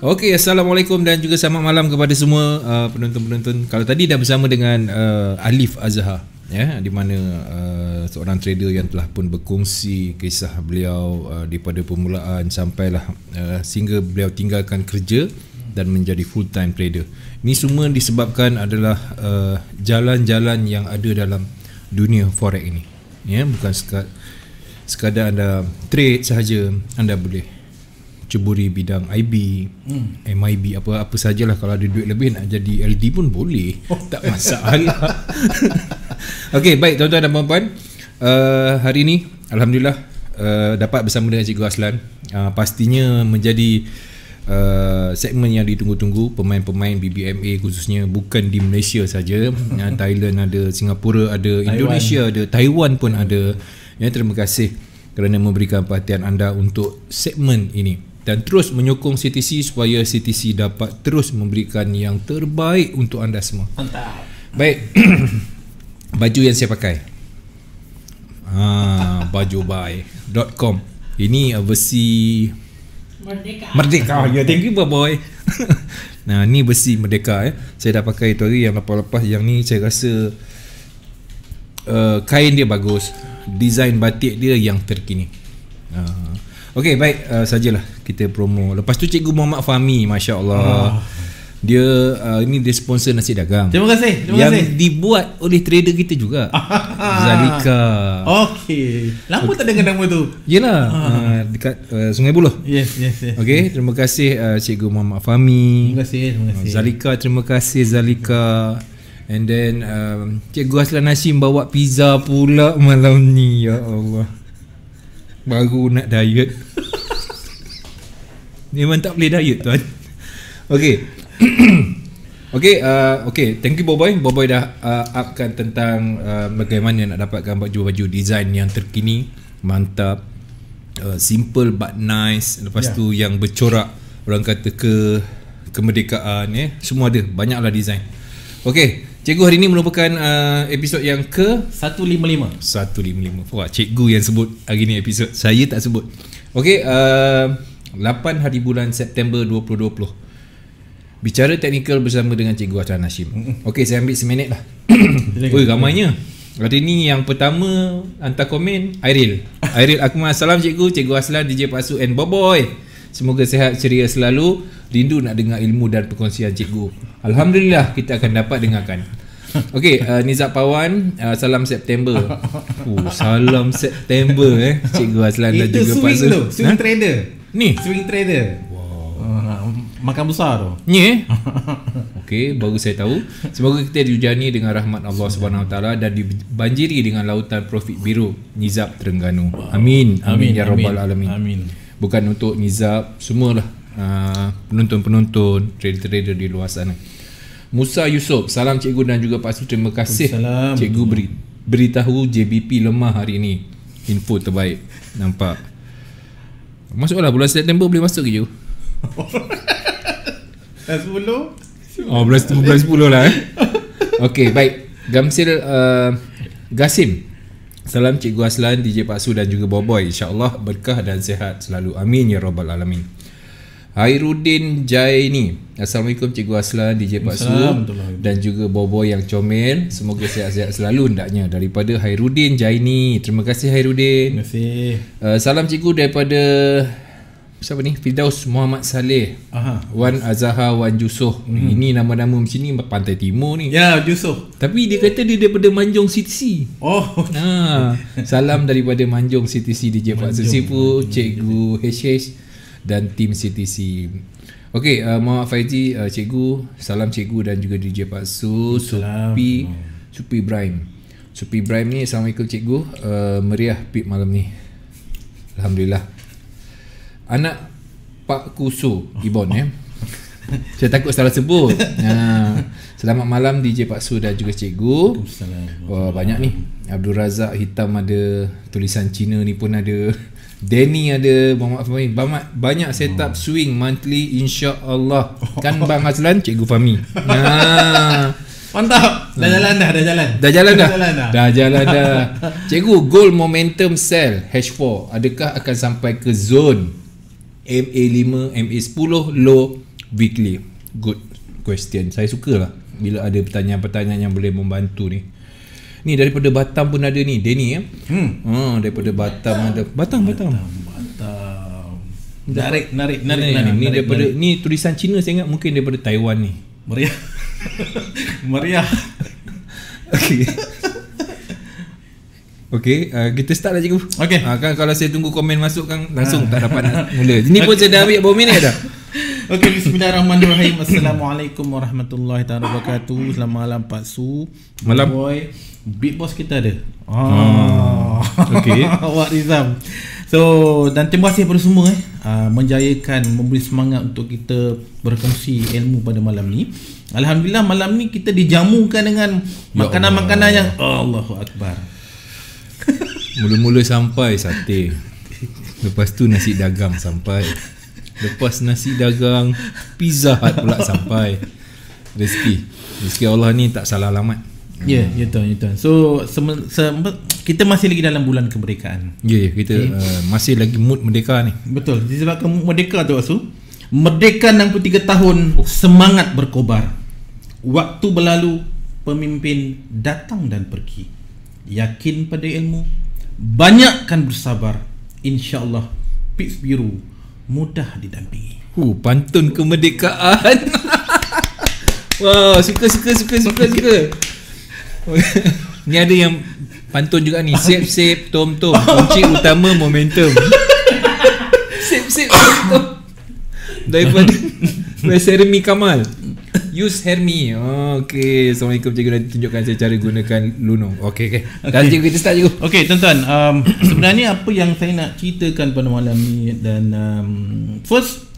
Okey, assalamualaikum dan juga selamat malam kepada semua uh, penonton-penonton. Kalau tadi dah bersama dengan uh, Alif Azhar ya di mana uh, seorang trader yang telah pun berkongsi kisah beliau uh, daripada permulaan sampailah uh, sehingga beliau tinggalkan kerja dan menjadi full time trader. Ini semua disebabkan adalah uh, jalan-jalan yang ada dalam dunia forex ini. Ya, bukan sekadar sekadar anda trade sahaja anda boleh ceburi bidang IB, hmm. MIB apa apa sajalah kalau ada duit lebih nak jadi LD pun boleh. Oh. Tak masalah. Okey, baik tuan-tuan dan puan-puan. Uh, hari ini alhamdulillah uh, dapat bersama dengan Cikgu Aslan. Uh, pastinya menjadi Uh, segmen yang ditunggu-tunggu pemain-pemain BBMA khususnya bukan di Malaysia saja yang Thailand ada Singapura ada Taiwan. Indonesia ada Taiwan pun ada ya terima kasih kerana memberikan perhatian anda untuk segmen ini dan terus menyokong CTC supaya CTC dapat terus memberikan yang terbaik untuk anda semua. Mantap. Baik. baju yang saya pakai. Ha, com. Ini versi uh, Merdeka. Merdeka. Oh, ya, thank you boy. nah, ni besi Merdeka ya. Eh. Saya dah pakai itu hari yang lepas-lepas yang ni saya rasa uh, kain dia bagus. Design batik dia yang terkini. Uh, Okey baik uh, sajalah kita promo. Lepas tu cikgu Muhammad Fahmi masya-Allah. Oh. Dia uh, ini dia sponsor nasi dagang. Terima kasih. Terima yang kasih. dibuat oleh trader kita juga. Zalika. Okey. Lama okay. tak dengar nama tu. Yalah uh, ah. ah, dekat uh, Sungai Buloh. Yes yes yes. Okey terima kasih uh, cikgu Muhammad Fahmi. Terima kasih. Terima kasih. Zalika terima kasih Zalika. And then um, Cikgu Aslan Nasim bawa pizza pula malam ni Ya Allah Baru nak diet Memang tak boleh diet tuan Okay Okay, uh, okay, thank you Boboy. Boboy dah uh, upkan tentang uh, bagaimana nak dapatkan baju-baju design yang terkini, mantap, uh, simple but nice. Lepas yeah. tu yang bercorak orang kata ke kemerdekaan ya. Eh. Semua ada, banyaklah design. Okay. Cikgu hari ini merupakan uh, episod yang ke 155. 155. Wah, cikgu yang sebut hari ini episod. Saya tak sebut. Okey, uh, 8 hari bulan September 2020. Bicara teknikal bersama dengan Cikgu Atan Hashim. Okey, saya ambil seminit lah. Oi, kan? ramainya. Hari ini yang pertama hantar komen Airil. Airil Akmal. Salam cikgu, cikgu Aslan, DJ Pasu and Boboy. Semoga sehat ceria selalu. Lindu nak dengar ilmu dan perkongsian cikgu. Alhamdulillah kita akan dapat dengarkan. Okey, uh, Nizab Pawan, uh, salam September. Oh, salam September eh. Cikgu Azlan dan juga Pak Itu Swing tu, ha? trader. Ni, swing trader. Uh, makan besar tu Ni yeah. Okey Baru saya tahu Semoga kita dihujani Dengan rahmat Allah SWT Dan dibanjiri Dengan lautan profit biru Nizab Terengganu Amin Amin, amin Ya Rabbal Alamin amin bukan untuk nizab semualah uh, penonton-penonton trader-trader di luar sana Musa Yusof salam cikgu dan juga Pak Su terima kasih salam. cikgu beri, beritahu JBP lemah hari ini info terbaik nampak masuklah bulan September boleh masuk ke cikgu bulan 10 oh bulan 10, 10 lah eh. ok baik Gamsil uh, Gasim Salam Cikgu Aslan, DJ Pak Su dan juga Boboy. Allah berkah dan sehat selalu. Amin ya Rabbal Alamin. Hairudin Jaini. Assalamualaikum Cikgu Aslan, DJ Pak Su dan juga Boboy yang comel. Semoga sihat-sihat selalu hendaknya. Daripada Hairudin Jaini. Terima kasih Hairudin. Terima kasih. Uh, salam Cikgu daripada siapa ni Firdaus Muhammad Saleh Aha. Wan Azaha Wan Jusoh. hmm. ini nama-nama macam ni pantai timur ni ya Jusoh. tapi dia kata dia daripada Manjung CTC oh ha. salam daripada Manjung CTC DJ Pak Sesipu Cikgu HH dan tim CTC ok uh, Muhammad Faiji uh, Cikgu salam Cikgu dan juga DJ Pak Su Supi Supi Brian. Supi Brian ni Assalamualaikum Cikgu uh, meriah pip malam ni Alhamdulillah anak Pak Kusu Ibon eh. Saya takut salah sebut. Ha. Selamat malam DJ Pak Su dan juga cikgu. oh, banyak ni. Abdul Razak hitam ada tulisan Cina ni pun ada. Danny ada Muhammad Fahmi. Banyak banyak setup hmm. swing monthly insya-Allah. Kan Bang Azlan, cikgu Fahmi. Nah, ha. Mantap. Dah ha. jalan dah, dah jalan. Dah jalan dah. Dah jalan dah. dah, jalan dah. cikgu, goal momentum sell H4 adakah akan sampai ke zone? MA5, MA10 low weekly. Good question. Saya sukalah bila ada pertanyaan-pertanyaan yang boleh membantu ni. Ni daripada Batam pun ada ni, Denny ya. Hmm. Ha, daripada Batam, Batam ada. Batam, Batam. Batam. Batam. Narik, narik, narik, narik. narik ni narik, daripada narik. ni tulisan Cina saya ingat mungkin daripada Taiwan ni. Meriah. Meriah. Okey. Okay uh, Kita start lah cikgu Okay uh, ah, kan, Kalau saya tunggu komen masuk kan ah. Langsung tak dapat nak mula Ini okay. pun saya dah ambil berapa minit dah Okay Bismillahirrahmanirrahim Assalamualaikum warahmatullahi wabarakatuh Selamat malam Pak Su Malam Boy Big Boss kita ada Ah. Hmm. Okay Wak So Dan terima kasih kepada semua eh uh, Menjayakan Memberi semangat untuk kita Berkongsi ilmu pada malam ni Alhamdulillah malam ni kita dijamukan dengan ya Makanan-makanan yang Allahu Akbar Mula-mula sampai sate Lepas tu nasi dagang sampai Lepas nasi dagang Pizza hat pula sampai Rezeki Rezeki Allah ni tak salah alamat Ya, yeah, ya tuan, ya tuan. So, sem- sem- kita masih lagi dalam bulan kemerdekaan. Ya, yeah, kita okay. uh, masih lagi mood merdeka ni. Betul. Disebabkan mood merdeka tu, Asu. Merdeka 63 tahun, semangat berkobar. Waktu berlalu, pemimpin datang dan pergi. Yakin pada ilmu, banyakkan bersabar insyaallah pits biru mudah didampingi hu pantun kemerdekaan wow suka suka suka suka suka ni ada yang pantun juga ni sip sip tom tom kunci utama momentum sip sip tom tom daripada West Hermi Kamal. Use Hermi. Oh, okay. Assalamualaikum cikgu nanti tunjukkan saya cara gunakan Luno. Okay, okay. okay. cikgu kita start cikgu. Okay, tuan-tuan. Um, sebenarnya apa yang saya nak ceritakan pada malam ni dan um, first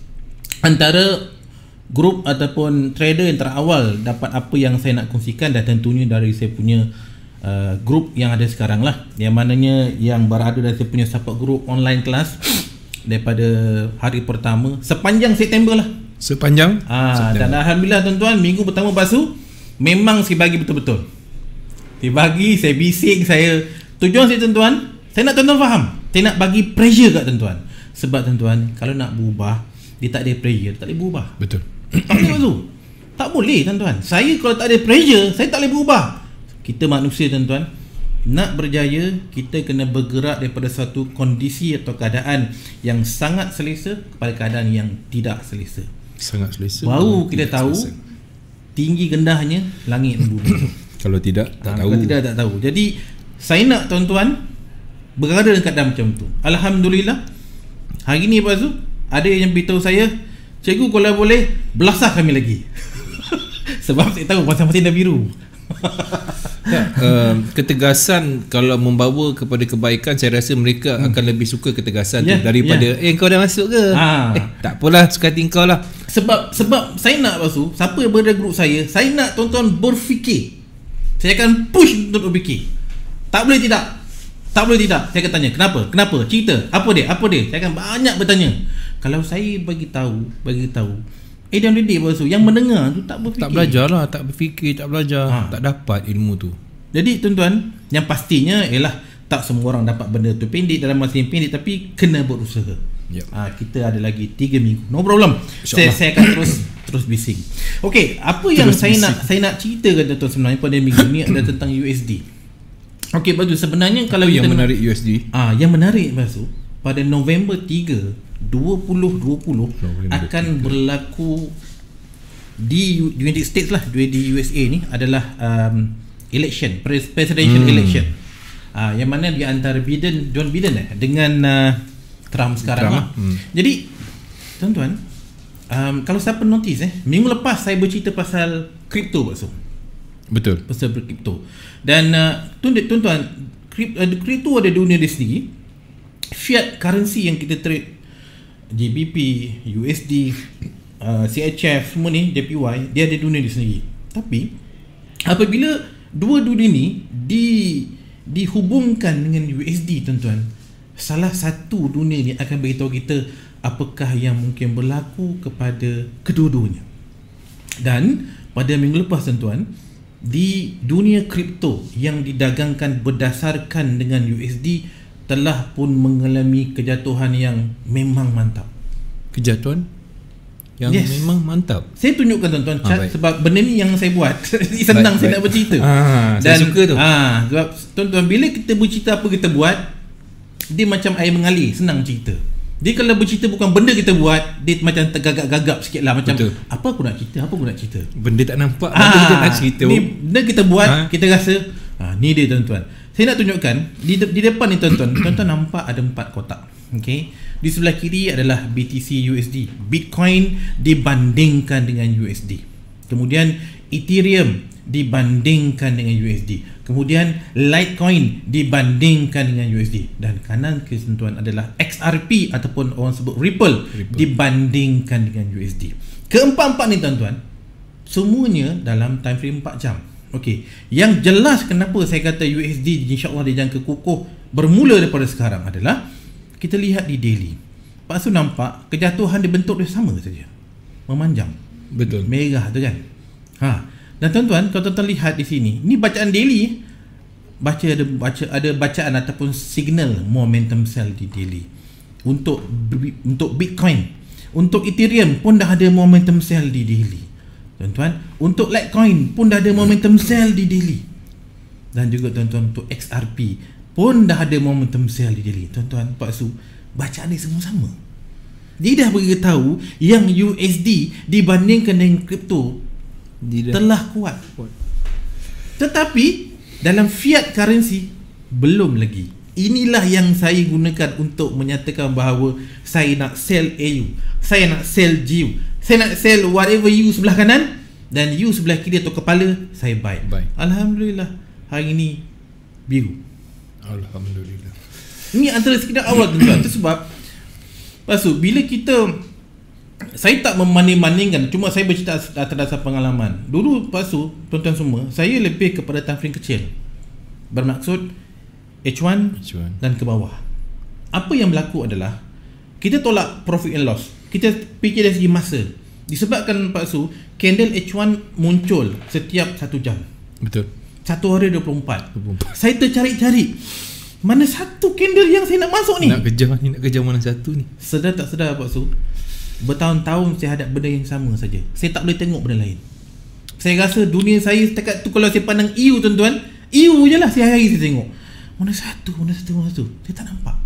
antara grup ataupun trader yang terawal dapat apa yang saya nak kongsikan dan tentunya dari saya punya Uh, grup yang ada sekarang lah yang mananya yang berada dari saya punya support group online kelas daripada hari pertama sepanjang September lah sepanjang ha, dan Alhamdulillah tuan-tuan minggu pertama basu memang saya bagi betul-betul saya bagi saya bisik saya tujuan saya tuan-tuan saya nak tuan-tuan faham saya nak bagi pressure kat tuan-tuan sebab tuan-tuan kalau nak berubah dia tak ada pressure tak boleh berubah betul tapi basu tak boleh tuan-tuan saya kalau tak ada pressure saya tak boleh berubah kita manusia tuan-tuan nak berjaya kita kena bergerak daripada satu kondisi atau keadaan yang sangat selesa kepada keadaan yang tidak selesa sangat selesa baru kita tahu selesa. tinggi gendahnya langit dan bumi kalau tidak tak ha, tahu kalau tidak tak tahu jadi saya nak tuan-tuan berada dalam keadaan macam tu alhamdulillah hari ni baru ada yang beritahu saya cikgu kalau boleh belasah kami lagi sebab saya tahu pasal mesin dah biru Ya, uh, ketegasan kalau membawa kepada kebaikan saya rasa mereka hmm. akan lebih suka ketegasan yeah, tu ya, daripada yeah. eh kau dah masuk ke? Ha. Eh, tak apalah suka hati lah. Sebab sebab saya nak pasu siapa yang berada grup saya, saya nak tonton berfikir. Saya akan push untuk berfikir. Tak boleh tidak. Tak boleh tidak. Saya akan tanya, kenapa? Kenapa? Cerita. Apa dia? Apa dia? Saya akan banyak bertanya. Kalau saya bagi tahu, bagi tahu Adam Riddick pun Yang mendengar tu tak berfikir Tak belajar lah Tak berfikir Tak belajar ha. Tak dapat ilmu tu Jadi tuan-tuan Yang pastinya ialah Tak semua orang dapat benda tu pendek Dalam masa yang pendek Tapi kena berusaha yep. ha, Kita ada lagi 3 minggu No problem saya, saya akan terus Terus bising Okay Apa terus yang bising. saya nak Saya nak cerita ke tuan-tuan sebenarnya Pada minggu ni adalah tentang USD Okay Bazu Sebenarnya kalau yang menarik USD Ah, ha, Yang menarik Bazu Pada November 3 2020 akan berlaku di United States lah di USA ni adalah um, election presidential hmm. election uh, yang mana di antara Biden John Biden eh dengan uh, Trump sekarang Trump. lah hmm. jadi tuan-tuan um, kalau siapa notice eh minggu lepas saya bercerita pasal kripto maksud betul pasal kripto dan uh, tuan-tuan uh, kripto ada dunia dia sendiri fiat currency yang kita trade GBP, USD, uh, CHF semua ni JPY dia ada dunia dia sendiri. Tapi apabila dua dunia ni di dihubungkan dengan USD tuan-tuan, salah satu dunia ni akan beritahu kita apakah yang mungkin berlaku kepada kedua-duanya. Dan pada minggu lepas tuan-tuan, di dunia kripto yang didagangkan berdasarkan dengan USD telah pun mengalami kejatuhan yang memang mantap. Kejatuhan yang yes. memang mantap. Saya tunjukkan tuan-tuan ah, sebab benda ni yang saya buat senang baik, saya baik. nak bercerita. Ah, Dan, saya suka tu. Ah, sebab tuan-tuan bila kita bercerita apa kita buat dia macam air mengalir, senang cerita. Dia kalau bercerita bukan benda kita buat, dia macam tergagap-gagap sikit lah. Macam, Betul. apa aku nak cerita? Apa aku nak cerita? Benda tak nampak, apa ah, ha, kita nak cerita? Ni, benda kita buat, ha? kita rasa, Ah ni dia tuan-tuan. Saya nak tunjukkan di, de- di depan ni tuan-tuan, tuan-tuan nampak ada empat kotak. Okey. Di sebelah kiri adalah BTC USD, Bitcoin dibandingkan dengan USD. Kemudian Ethereum dibandingkan dengan USD. Kemudian Litecoin dibandingkan dengan USD dan kanan ke adalah XRP ataupun orang sebut Ripple, Ripple. dibandingkan dengan USD. Keempat-empat ni tuan-tuan semuanya dalam time frame 4 jam. Okey, yang jelas kenapa saya kata USD insya-Allah dia jangka kukuh bermula daripada sekarang adalah kita lihat di daily. Pak Su nampak kejatuhan dia bentuk dia sama saja. Memanjang. Betul. Merah tu kan. Ha. Dan tuan-tuan, kalau tuan-tuan lihat di sini, ni bacaan daily baca ada baca ada bacaan ataupun signal momentum sell di daily untuk untuk Bitcoin untuk Ethereum pun dah ada momentum sell di daily tuan-tuan untuk Litecoin pun dah ada momentum sell di Delhi dan juga tuan-tuan untuk XRP pun dah ada momentum sell di Delhi. tuan-tuan Pak Su baca ni semua sama dia dah tahu yang USD dibandingkan dengan kripto telah kuat tetapi dalam fiat currency belum lagi inilah yang saya gunakan untuk menyatakan bahawa saya nak sell AU saya nak sell GU saya nak sell whatever you sebelah kanan dan you sebelah kiri atau kepala saya buy. buy. Alhamdulillah hari ini biru. Alhamdulillah. Ini antara sekedar awal tuan-tuan tu sebab pasu bila kita saya tak memaning-maningkan cuma saya bercerita atas dasar pengalaman. Dulu pasu tuan-tuan semua saya lebih kepada time frame kecil. Bermaksud H1, H1. dan ke bawah. Apa yang berlaku adalah kita tolak profit and loss kita fikir dari segi masa disebabkan Pak Su candle H1 muncul setiap satu jam betul Satu hari 24 24 saya tercari-cari mana satu candle yang saya nak masuk ni nak kejar ni nak kejar mana satu ni sedar tak sedar Pak Su bertahun-tahun saya hadap benda yang sama saja saya tak boleh tengok benda lain saya rasa dunia saya setakat tu kalau saya pandang EU tuan-tuan EU je lah saya hari-hari saya tengok mana satu mana satu mana satu saya tak nampak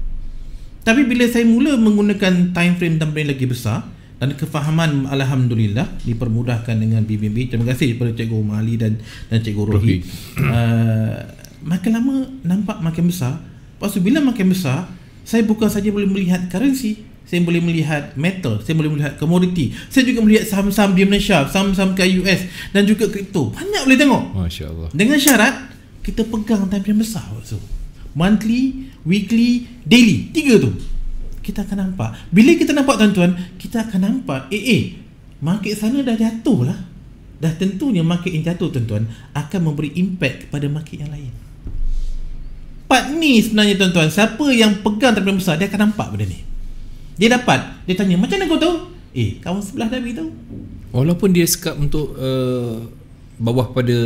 tapi bila saya mula menggunakan time frame tambah lagi besar dan kefahaman alhamdulillah dipermudahkan dengan BBB. Terima kasih kepada Cikgu Mali dan dan Cikgu Rohi. Rohi. uh, makin lama nampak makin besar. Pasal bila makin besar, saya bukan saja boleh melihat currency, saya boleh melihat metal, saya boleh melihat komoditi. Saya juga melihat saham-saham di Malaysia, saham-saham ke US dan juga crypto Banyak boleh tengok. Masya-Allah. Dengan syarat kita pegang time frame besar. Maksud. So monthly, weekly, daily. Tiga tu. Kita akan nampak. Bila kita nampak tuan-tuan, kita akan nampak eh eh market sana dah jatuh lah. Dah tentunya market yang jatuh tuan-tuan akan memberi impact kepada market yang lain. Part ni sebenarnya tuan-tuan, siapa yang pegang tapi besar dia akan nampak benda ni. Dia dapat, dia tanya, "Macam mana kau tahu?" Eh, kawan sebelah Nabi tahu. Walaupun dia sekat untuk uh, bawah pada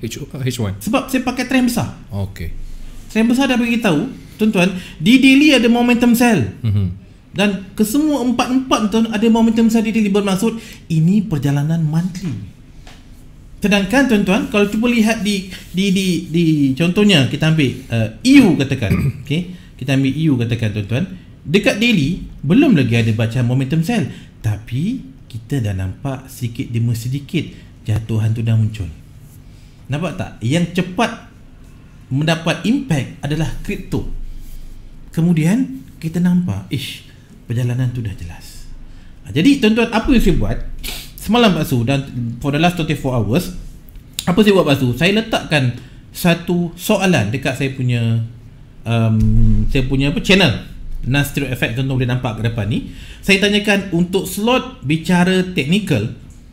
H, H1. Sebab saya pakai trend besar. Okey. Saya besar dah bagi tahu, tuan-tuan, di Delhi ada momentum sell. Mhm. Dan kesemua empat-empat tuan ada momentum sell di Delhi bermaksud ini perjalanan monthly. Sedangkan tuan-tuan, kalau cuba lihat di di di, di contohnya kita ambil uh, EU katakan, okey. Kita ambil EU katakan tuan-tuan, dekat Delhi belum lagi ada bacaan momentum sell, tapi kita dah nampak sikit demi sedikit jatuhan tu dah muncul. Nampak tak? Yang cepat mendapat impact adalah kripto. Kemudian kita nampak, ish, perjalanan tu dah jelas. Ha, jadi tuan-tuan, apa yang saya buat? Semalam Pak Su dan for the last 24 hours, apa saya buat Pak Su? Saya letakkan satu soalan dekat saya punya um, saya punya apa channel Nasir Effect tuan-tuan boleh nampak ke depan ni. Saya tanyakan untuk slot bicara teknikal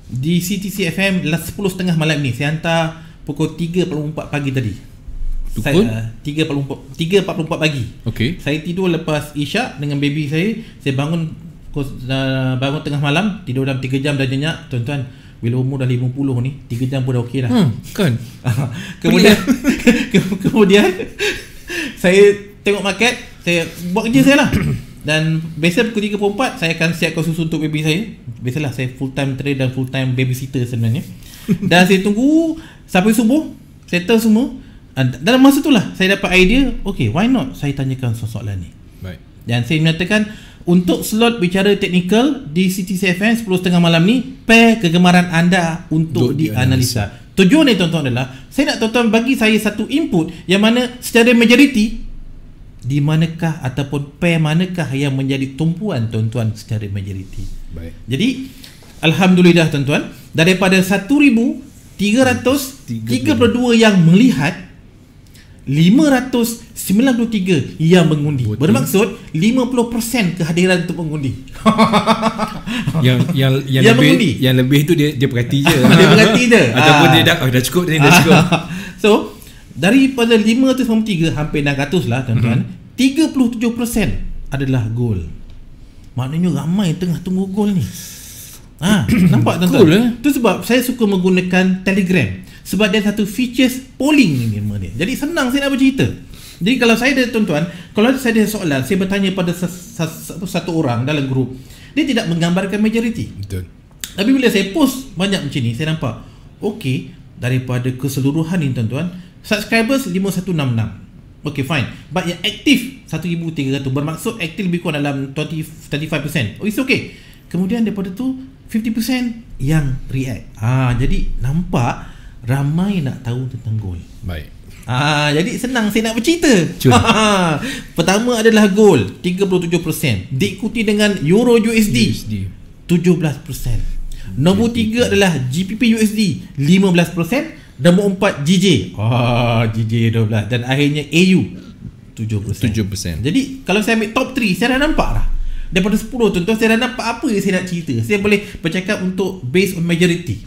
di CTC FM 10.30 malam ni. Saya hantar pukul 3.44 pagi tadi. Pukul 3.44 3.44 pagi Okay. Saya tidur lepas isyak Dengan baby saya Saya bangun eh, Bangun tengah malam Tidur dalam 3 jam dah nyenyak Tuan-tuan Bila umur dah 50 ni 3 jam pun dah okey dah hmm, Kan Kemudian ke- Kemudian Saya tengok market Saya buat kerja saya lah Dan biasa pukul 3.44 Saya akan siapkan susu untuk baby saya Biasalah saya full time trade Dan full time babysitter sebenarnya Dan saya tunggu Sampai subuh Settle semua Ah, dalam masa itulah saya dapat idea Okay, why not saya tanyakan soalan ni baik dan saya menyatakan untuk slot bicara teknikal di CTCFN 10.30 malam ni pair kegemaran anda untuk Duk dianalisa tujuan ni tuan-tuan adalah saya nak tuan-tuan bagi saya satu input yang mana secara majoriti di manakah ataupun pair manakah yang menjadi tumpuan tuan-tuan secara majoriti baik jadi Alhamdulillah tuan-tuan daripada 1,332 yang melihat 593 yang mengundi. Betul. Bermaksud 50% kehadiran untuk mengundi. yang, yang yang yang lebih mengundi. yang lebih tu dia dia perhati je. dia perhati je. Ataupun dia ah. dah oh, dah cukup ni dah ah. cukup. so daripada 593 hampir 600 lah tuan-tuan, mm-hmm. 37% adalah gol. Maknanya ramai tengah tunggu gol ni. Ha, nampak tuan-tuan? Cool, eh? Tu sebab saya suka menggunakan Telegram sebab dia satu features polling ni dia. Jadi senang saya nak bercerita. Jadi kalau saya ada tuan-tuan, kalau saya ada soalan, saya bertanya pada satu orang dalam grup, dia tidak menggambarkan majoriti. Betul. Tapi bila saya post banyak macam ni, saya nampak, okey, daripada keseluruhan ni tuan-tuan, subscribers 5166. Okey, fine. But yang aktif 1300 bermaksud aktif lebih kurang dalam 20 35%. Oh, it's okay. Kemudian daripada tu 50% yang react. Ah, jadi nampak ramai nak tahu tentang gol. Baik. Ah, jadi senang saya nak bercerita. Pertama adalah gol 37%, diikuti dengan Euro USD, USD. 17%. Nombor tiga adalah GPP USD 15%, nombor 4 GJ, oh GJ 12 dan akhirnya AU 7%. 7%. Jadi kalau saya ambil top 3, saya dah nampak lah. Daripada 10 tu, saya dah nampak apa yang saya nak cerita. Saya boleh bercakap untuk based on majority.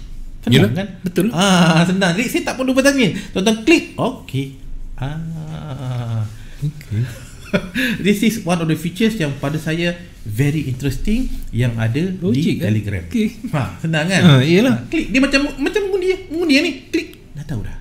Senang Yalah. kan? Betul. Ah, senang. Jadi saya tak perlu bertanya. tuan klik. Okey. Ah. okay This is one of the features yang pada saya very interesting yang ada Logik di kan? Telegram. Okay. Ha, senang kan? Ha, ah, iyalah. Ha, ah, klik dia macam macam mengundi mengundi ni. Klik. Dah tahu dah.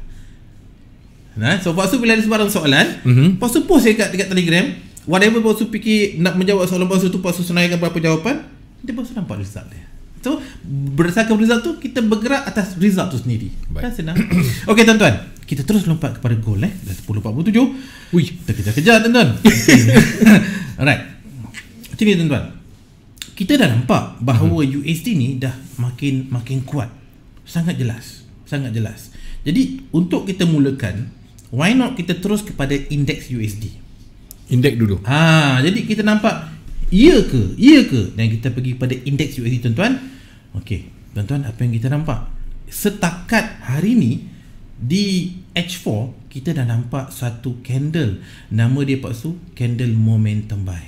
Nah, so waktu bila ada sebarang soalan, mm -hmm. post saya dekat, dekat Telegram, whatever waktu fikir nak menjawab soalan waktu tu waktu senaikan berapa jawapan, dia pasal nampak result dia. So berdasarkan result tu kita bergerak atas result tu sendiri. Baik. Kan senang. Okey tuan-tuan, kita terus lompat kepada gol eh. Dah 10.47. Wih, kita kejar-kejar tuan-tuan. Alright. Macam ni tuan-tuan. Kita dah nampak bahawa hmm. USD ni dah makin makin kuat. Sangat jelas. Sangat jelas. Jadi untuk kita mulakan, why not kita terus kepada indeks USD? Indeks dulu. Ah, jadi kita nampak Iya ke? Iya ke? Dan kita pergi pada indeks USD tuan-tuan. Okey, tuan-tuan apa yang kita nampak? Setakat hari ini di H4 kita dah nampak satu candle. Nama dia Pak Su, candle momentum buy.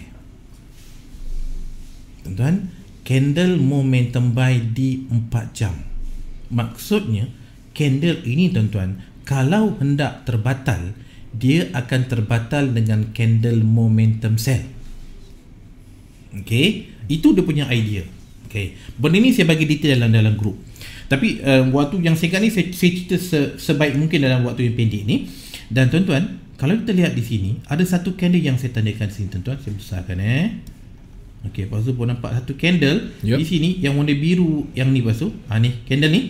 Tuan-tuan, candle momentum buy di 4 jam. Maksudnya candle ini tuan-tuan kalau hendak terbatal dia akan terbatal dengan candle momentum sell Okay Itu dia punya idea Okay Benda ni saya bagi detail dalam dalam grup Tapi um, waktu yang saya kat ni saya, saya cerita se, sebaik mungkin dalam waktu yang pendek ni Dan tuan-tuan Kalau kita lihat di sini Ada satu candle yang saya tandakan sini tuan-tuan Saya besarkan eh Okay lepas tu pun nampak satu candle yep. Di sini yang warna biru yang ni lepas tu Ha ni candle ni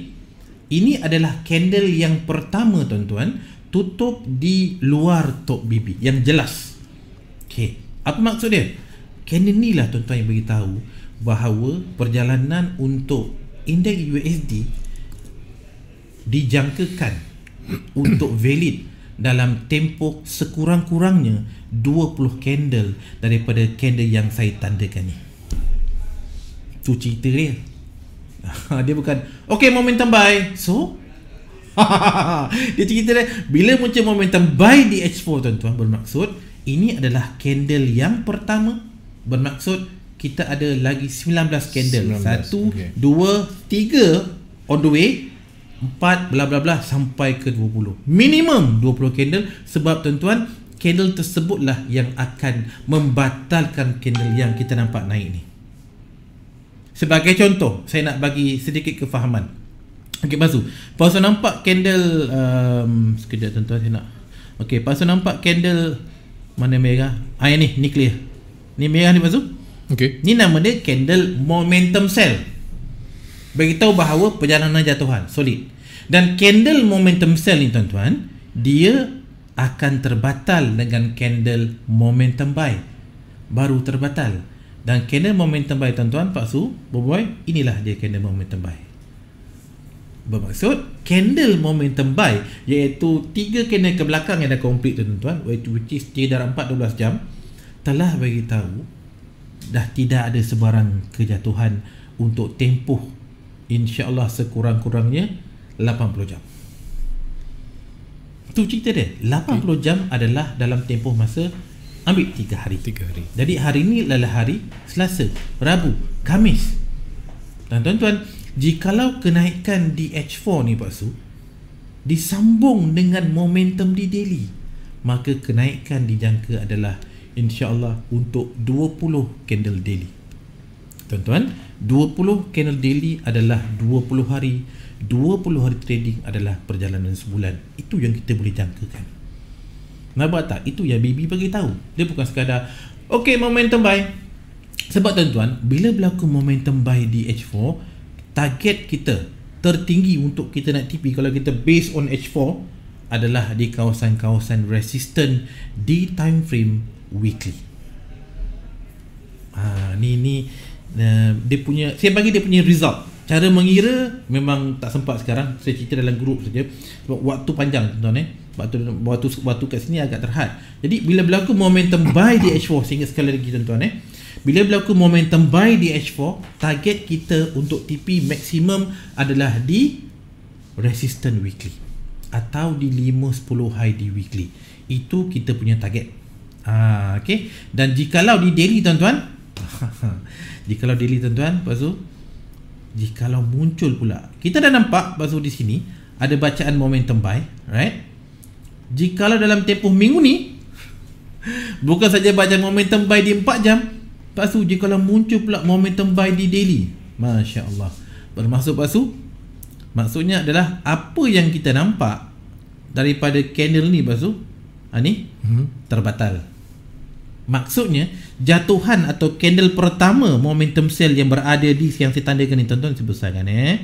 ini adalah candle yang pertama tuan-tuan tutup di luar top bibit yang jelas. Okay, apa maksud dia? Canon ni lah tuan-tuan yang beritahu bahawa perjalanan untuk indeks USD dijangkakan untuk valid dalam tempoh sekurang-kurangnya 20 candle daripada candle yang saya tandakan ni. Tu cerita dia. dia bukan okey momentum buy. So dia cerita dia bila muncul momentum buy di expo tuan-tuan bermaksud ini adalah candle yang pertama Bermaksud kita ada lagi 19 candle 19. Satu, okay. dua, tiga on the way. Empat, bla bla bla sampai ke 20. Minimum 20 candle sebab tuan-tuan skandal tersebutlah yang akan membatalkan candle yang kita nampak naik ni. Sebagai contoh, saya nak bagi sedikit kefahaman. Okey, pasu. Pasu nampak candle um, sekejap tuan-tuan saya nak. Okey, pasu nampak candle mana merah? Ah ini ni clear. Ni merah ni Pak Zul okay. Ni nama dia candle momentum cell Beritahu bahawa perjalanan jatuhan Solid Dan candle momentum cell ni tuan-tuan Dia akan terbatal dengan candle momentum buy Baru terbatal Dan candle momentum buy tuan-tuan Pak Su Boboy Inilah dia candle momentum buy Bermaksud candle momentum buy iaitu tiga candle ke belakang yang dah complete tuan-tuan which, which is 3 darab 4 12 jam telah beritahu dah tidak ada sebarang kejatuhan untuk tempuh insyaallah sekurang-kurangnya 80 jam. Tu cerita dia. 80 jam adalah dalam tempoh masa ambil 3 hari. 3 hari. Jadi hari ni adalah hari Selasa, Rabu, kamis Dan tuan-tuan, jikalau kenaikan di H4 ni Pak Su disambung dengan momentum di Delhi, maka kenaikan dijangka adalah 2.5% insyaAllah untuk 20 candle daily. Tuan-tuan, 20 candle daily adalah 20 hari. 20 hari trading adalah perjalanan sebulan. Itu yang kita boleh jangkakan. Nampak tak? Itu yang baby bagi tahu. Dia bukan sekadar, okay, momentum buy. Sebab tuan-tuan, bila berlaku momentum buy di H4, target kita tertinggi untuk kita nak tipi kalau kita base on H4 adalah di kawasan-kawasan resistant di time frame weekly. Ha, ni ni uh, dia punya saya bagi dia punya result. Cara mengira memang tak sempat sekarang. Saya cerita dalam grup saja. Sebab waktu panjang tuan eh. Waktu, waktu, waktu kat sini agak terhad. Jadi bila berlaku momentum buy di H4 sehingga sekali lagi tuan-tuan eh. Bila berlaku momentum buy di H4, target kita untuk TP maksimum adalah di resistance weekly atau di 5 10 high di weekly. Itu kita punya target Ha, ah, okay. Dan jikalau di Delhi tuan-tuan Jikalau Delhi tuan-tuan Lepas tu Jikalau muncul pula Kita dah nampak Lepas tu di sini Ada bacaan momentum buy Right Jikalau dalam tempoh minggu ni Bukan saja bacaan momentum buy di 4 jam Lepas tu jikalau muncul pula momentum buy di Delhi Masya Allah Bermaksud lepas tu Maksudnya adalah Apa yang kita nampak Daripada candle ni lepas tu Ha ni hmm. Terbatal Maksudnya jatuhan atau candle pertama momentum sell yang berada di siang si tanda ni tuan-tuan sebesarkan eh.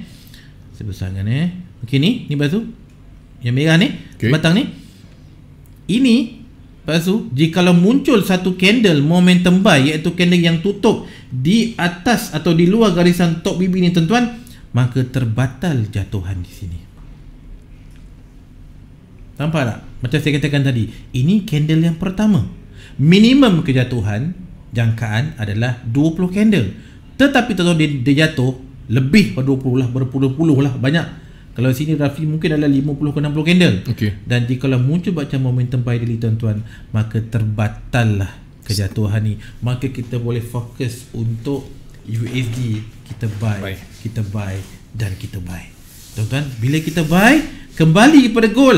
Sebesarkan eh. Okey ni, ni batu. Yang merah ni, okay. batang ni. Ini Lepas Jika kalau muncul satu candle momentum buy iaitu candle yang tutup di atas atau di luar garisan top BB ni tuan-tuan, maka terbatal jatuhan di sini. Nampak tak? Macam saya katakan tadi, ini candle yang pertama minimum kejatuhan jangkaan adalah 20 candle tetapi tuan-tuan dia, dia jatuh lebih pada 20 lah berpuluh-puluh lah banyak kalau sini Rafi mungkin adalah 50 ke 60 candle okay. dan jika lah muncul macam momentum by daily tuan-tuan maka terbatal lah kejatuhan ni maka kita boleh fokus untuk USD kita buy, buy. kita buy dan kita buy tuan-tuan bila kita buy kembali kepada goal,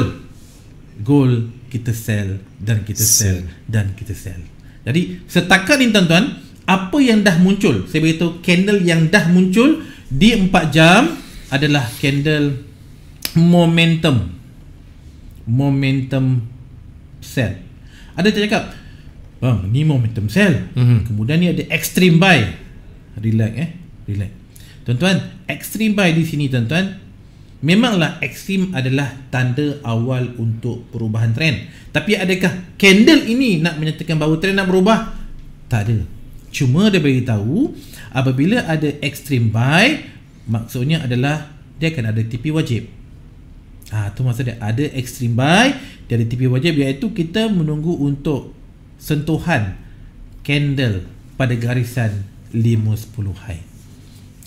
goal kita sell dan kita sell, sell dan kita sell. Jadi setakat ini tuan-tuan, apa yang dah muncul? Saya beritahu candle yang dah muncul di 4 jam adalah candle momentum. Momentum sell. Ada tak cakap? Bang, ni momentum sell. Mm-hmm. Kemudian ni ada extreme buy. Relax eh, relax. Tuan-tuan, extreme buy di sini tuan-tuan Memanglah ekstrim adalah tanda awal untuk perubahan trend. Tapi adakah candle ini nak menyatakan bahawa trend nak berubah? Tak ada. Cuma dia bagi tahu apabila ada ekstrim buy, maksudnya adalah dia akan ada TP wajib. Ah ha, tu masa dia ada ekstrim buy, dia ada TP wajib iaitu kita menunggu untuk sentuhan candle pada garisan 5 10 high.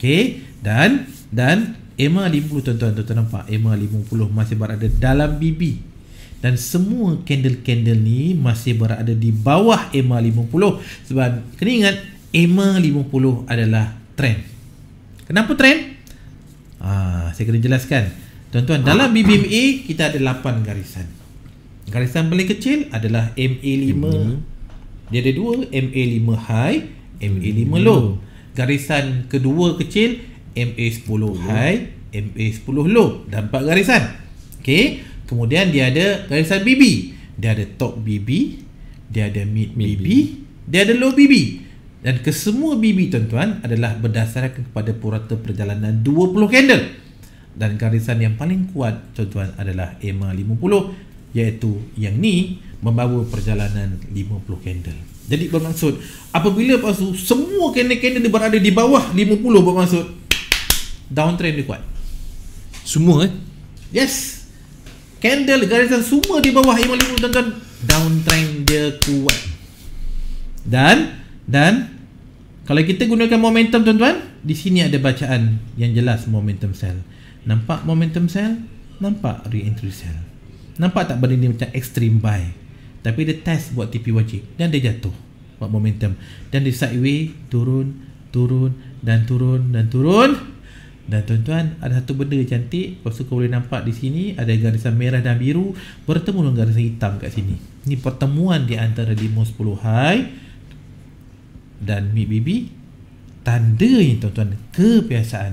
Okey dan dan EMA 50 tuan-tuan tuan-tuan nampak EMA 50 masih berada dalam BB dan semua candle-candle ni masih berada di bawah EMA 50 sebab kena ingat EMA 50 adalah trend kenapa trend? Ah, saya kena jelaskan tuan-tuan dalam BBMA kita ada 8 garisan garisan paling kecil adalah MA5 M-M. dia ada 2 MA5 high MA5 low hmm. garisan kedua kecil MA10 high MA10 low dan empat garisan okey kemudian dia ada garisan BB dia ada top BB dia ada mid, BB. BB dia ada low BB dan kesemua BB tuan-tuan adalah berdasarkan kepada purata perjalanan 20 candle dan garisan yang paling kuat tuan-tuan adalah EMA 50 iaitu yang ni membawa perjalanan 50 candle jadi bermaksud apabila pasu semua candle-candle berada di bawah 50 bermaksud downtrend dia kuat semua eh yes candle garisan semua di bawah IMA 50 tuan-tuan downtrend dia kuat dan dan kalau kita gunakan momentum tuan-tuan di sini ada bacaan yang jelas momentum sell nampak momentum sell nampak re-entry sell nampak tak benda ni macam extreme buy tapi dia test buat TP wajib dan dia jatuh buat momentum dan dia sideways turun turun dan turun dan turun dan tuan-tuan ada satu benda cantik Lepas tu kau boleh nampak di sini Ada garisan merah dan biru Bertemu dengan garisan hitam kat sini Ini pertemuan di antara limus 10 high Dan mid bibi Tanda ni tuan-tuan Kebiasaan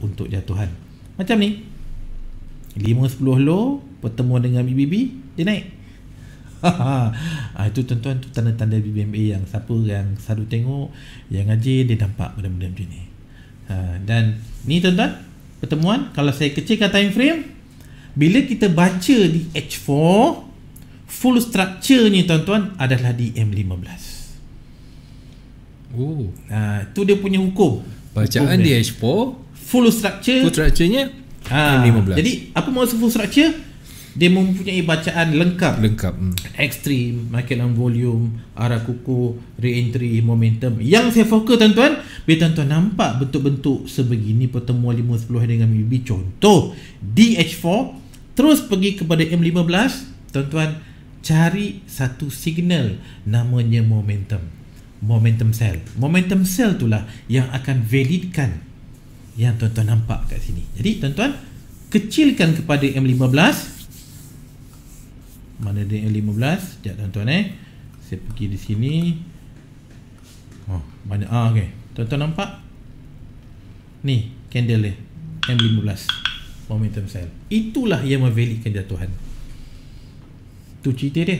untuk jatuhan Macam ni Limus 10 low Bertemu dengan mid bibi Dia naik ha, Itu tuan-tuan tu tanda-tanda BBMA yang siapa yang selalu tengok Yang ngaji dia nampak benda-benda macam ni Ha, dan ni tuan-tuan pertemuan kalau saya kecilkan time frame bila kita baca di H4 full structure ni tuan-tuan adalah di M15. Oh, ha, tu dia punya hukum. Bacaan hukum di H4 full structure full structure-nya ha, ah, M15. Jadi apa maksud full structure? dia mempunyai bacaan lengkap lengkap hmm. extreme makelan volume arah kuku reentry momentum yang saya fokus tuan-tuan bila tuan-tuan nampak bentuk-bentuk sebegini pertemuan 5 10 dengan MIB. contoh DH4 terus pergi kepada M15 tuan-tuan cari satu signal namanya momentum momentum cell momentum cell itulah yang akan validkan yang tuan-tuan nampak kat sini jadi tuan-tuan kecilkan kepada M15 mana dia yang 15 sekejap tuan-tuan eh saya pergi di sini oh mana ah okey tuan-tuan nampak ni candle dia M15 momentum cell itulah yang memvalidkan jatuhan tu cerita dia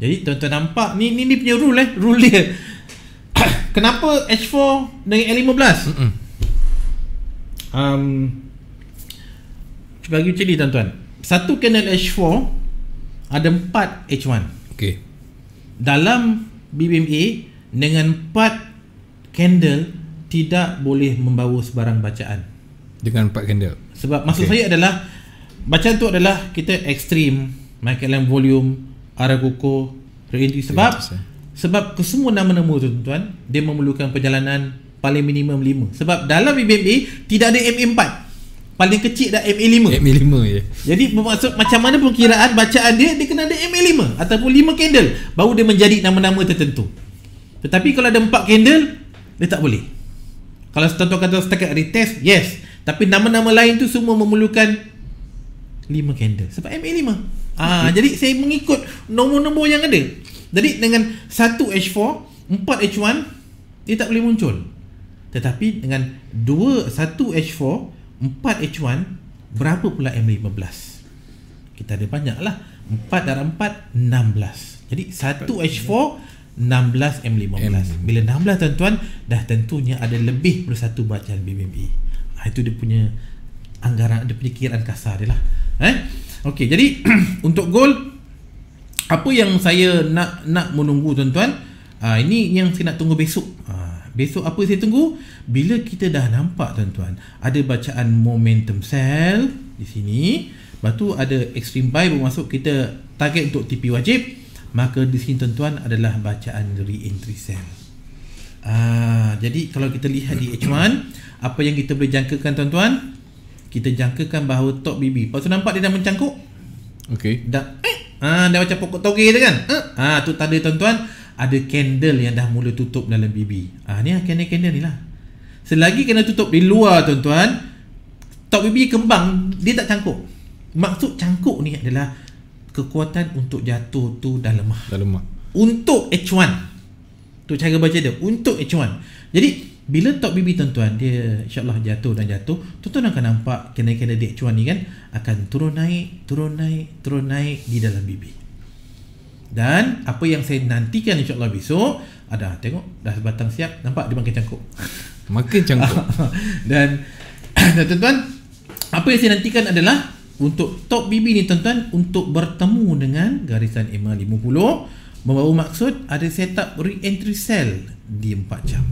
jadi tuan-tuan nampak ni ni, ni punya rule eh rule dia kenapa H4 dengan L15 um, bagi macam ni tuan-tuan satu candle H4 ada empat H1. Okey. Dalam BBMA dengan empat candle tidak boleh membawa sebarang bacaan dengan empat candle. Sebab maksud okay. saya adalah bacaan tu adalah kita extreme Michael Lamb volume Aragoko Rindu sebab sebab kesemua nama-nama tu tuan-tuan dia memerlukan perjalanan paling minimum 5 sebab dalam BBMA tidak ada MM4 paling kecil dah MA5. MA5 je. Yeah. Jadi bermaksud macam mana pun kiraan bacaan dia dia kena ada MA5 ataupun 5 candle baru dia menjadi nama-nama tertentu. Tetapi kalau ada 4 candle dia tak boleh. Kalau contoh kata setakat retest, yes. Tapi nama-nama lain tu semua memerlukan 5 candle sebab MA5. Ah, okay. jadi saya mengikut nombor-nombor yang ada. Jadi dengan 1 H4, 4 H1 dia tak boleh muncul. Tetapi dengan 2 1 H4 4 H1 berapa pula M15 kita ada banyak lah 4 darab 4 16 jadi 1 H4 16 M15 bila 16 tuan-tuan dah tentunya ada lebih daripada satu bacaan BBB ha, ah, itu dia punya anggaran dia punya kiraan kasar dia lah eh? ok jadi untuk goal apa yang saya nak nak menunggu tuan-tuan uh, ini yang saya nak tunggu besok uh, Besok apa saya tunggu? Bila kita dah nampak tuan-tuan, ada bacaan momentum sell di sini. Lepas tu ada extreme buy bermaksud kita target untuk TP wajib. Maka di sini tuan-tuan adalah bacaan re-entry sell. Ah, jadi kalau kita lihat di H1, apa yang kita boleh jangkakan tuan-tuan? Kita jangkakan bahawa top BB. Lepas tu nampak dia dah mencangkuk? Okay. Dah eh. Ah, dah macam pokok toge tu kan? Ah, tu tadi tuan-tuan ada candle yang dah mula tutup dalam bibi. Ah ha, ni candle-candle lah ni lah. Selagi kena tutup di luar tuan-tuan, top bibi kembang dia tak cangkuk. Maksud cangkuk ni adalah kekuatan untuk jatuh tu dah lemah. Dah lemah. Untuk H1. Tu cara baca dia, untuk H1. Jadi bila top bibi tuan-tuan dia insyaallah jatuh dan jatuh, tuan-tuan akan nampak kena-kena di H1 ni kan akan turun naik, turun naik, turun naik di dalam bibi. Dan apa yang saya nantikan insyaAllah besok Ada tengok dah batang siap Nampak dia makin cangkuk Makin cangkuk Dan nah, tuan-tuan Apa yang saya nantikan adalah Untuk top BB ni tuan-tuan Untuk bertemu dengan garisan MA50 Membawa maksud ada set up re-entry cell Di 4 jam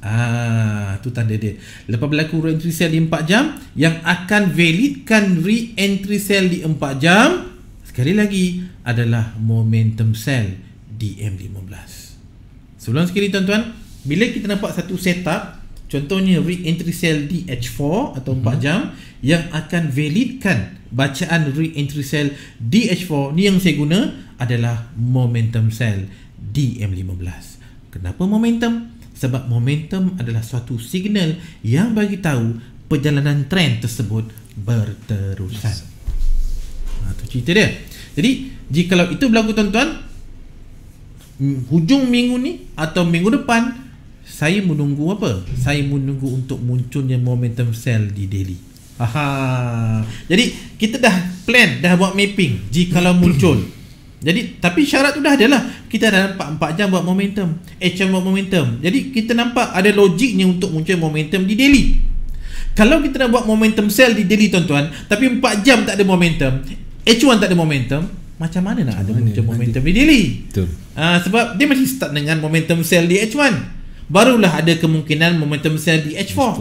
Ah, tu tanda dia. Lepas berlaku re-entry cell di 4 jam, yang akan validkan re-entry cell di 4 jam, Sekali lagi adalah momentum cell DM15. Sebelum sekali tuan-tuan, bila kita nampak satu setup, contohnya re-entry cell DH4 atau 4 mhm. jam yang akan validkan bacaan re-entry cell DH4 ni yang saya guna adalah momentum cell DM15. Kenapa momentum? Sebab momentum adalah suatu signal yang bagi tahu perjalanan trend tersebut berterusan. Yes. Ha, tu cerita dia. Jadi jikalau itu berlaku tuan-tuan hujung minggu ni atau minggu depan saya menunggu apa? Saya menunggu untuk munculnya momentum sell di daily. Aha. Jadi kita dah plan, dah buat mapping jikalau muncul. Jadi tapi syarat tu dah ada lah Kita dah nampak 4 jam buat momentum HM buat momentum Jadi kita nampak ada logiknya untuk muncul momentum di daily Kalau kita dah buat momentum sell di daily tuan-tuan Tapi 4 jam tak ada momentum H1 tak ada momentum macam mana nak macam ada mana, momentum nanti. immediately betul uh, sebab dia mesti start dengan momentum sell di H1 barulah ada kemungkinan momentum sell di H4, h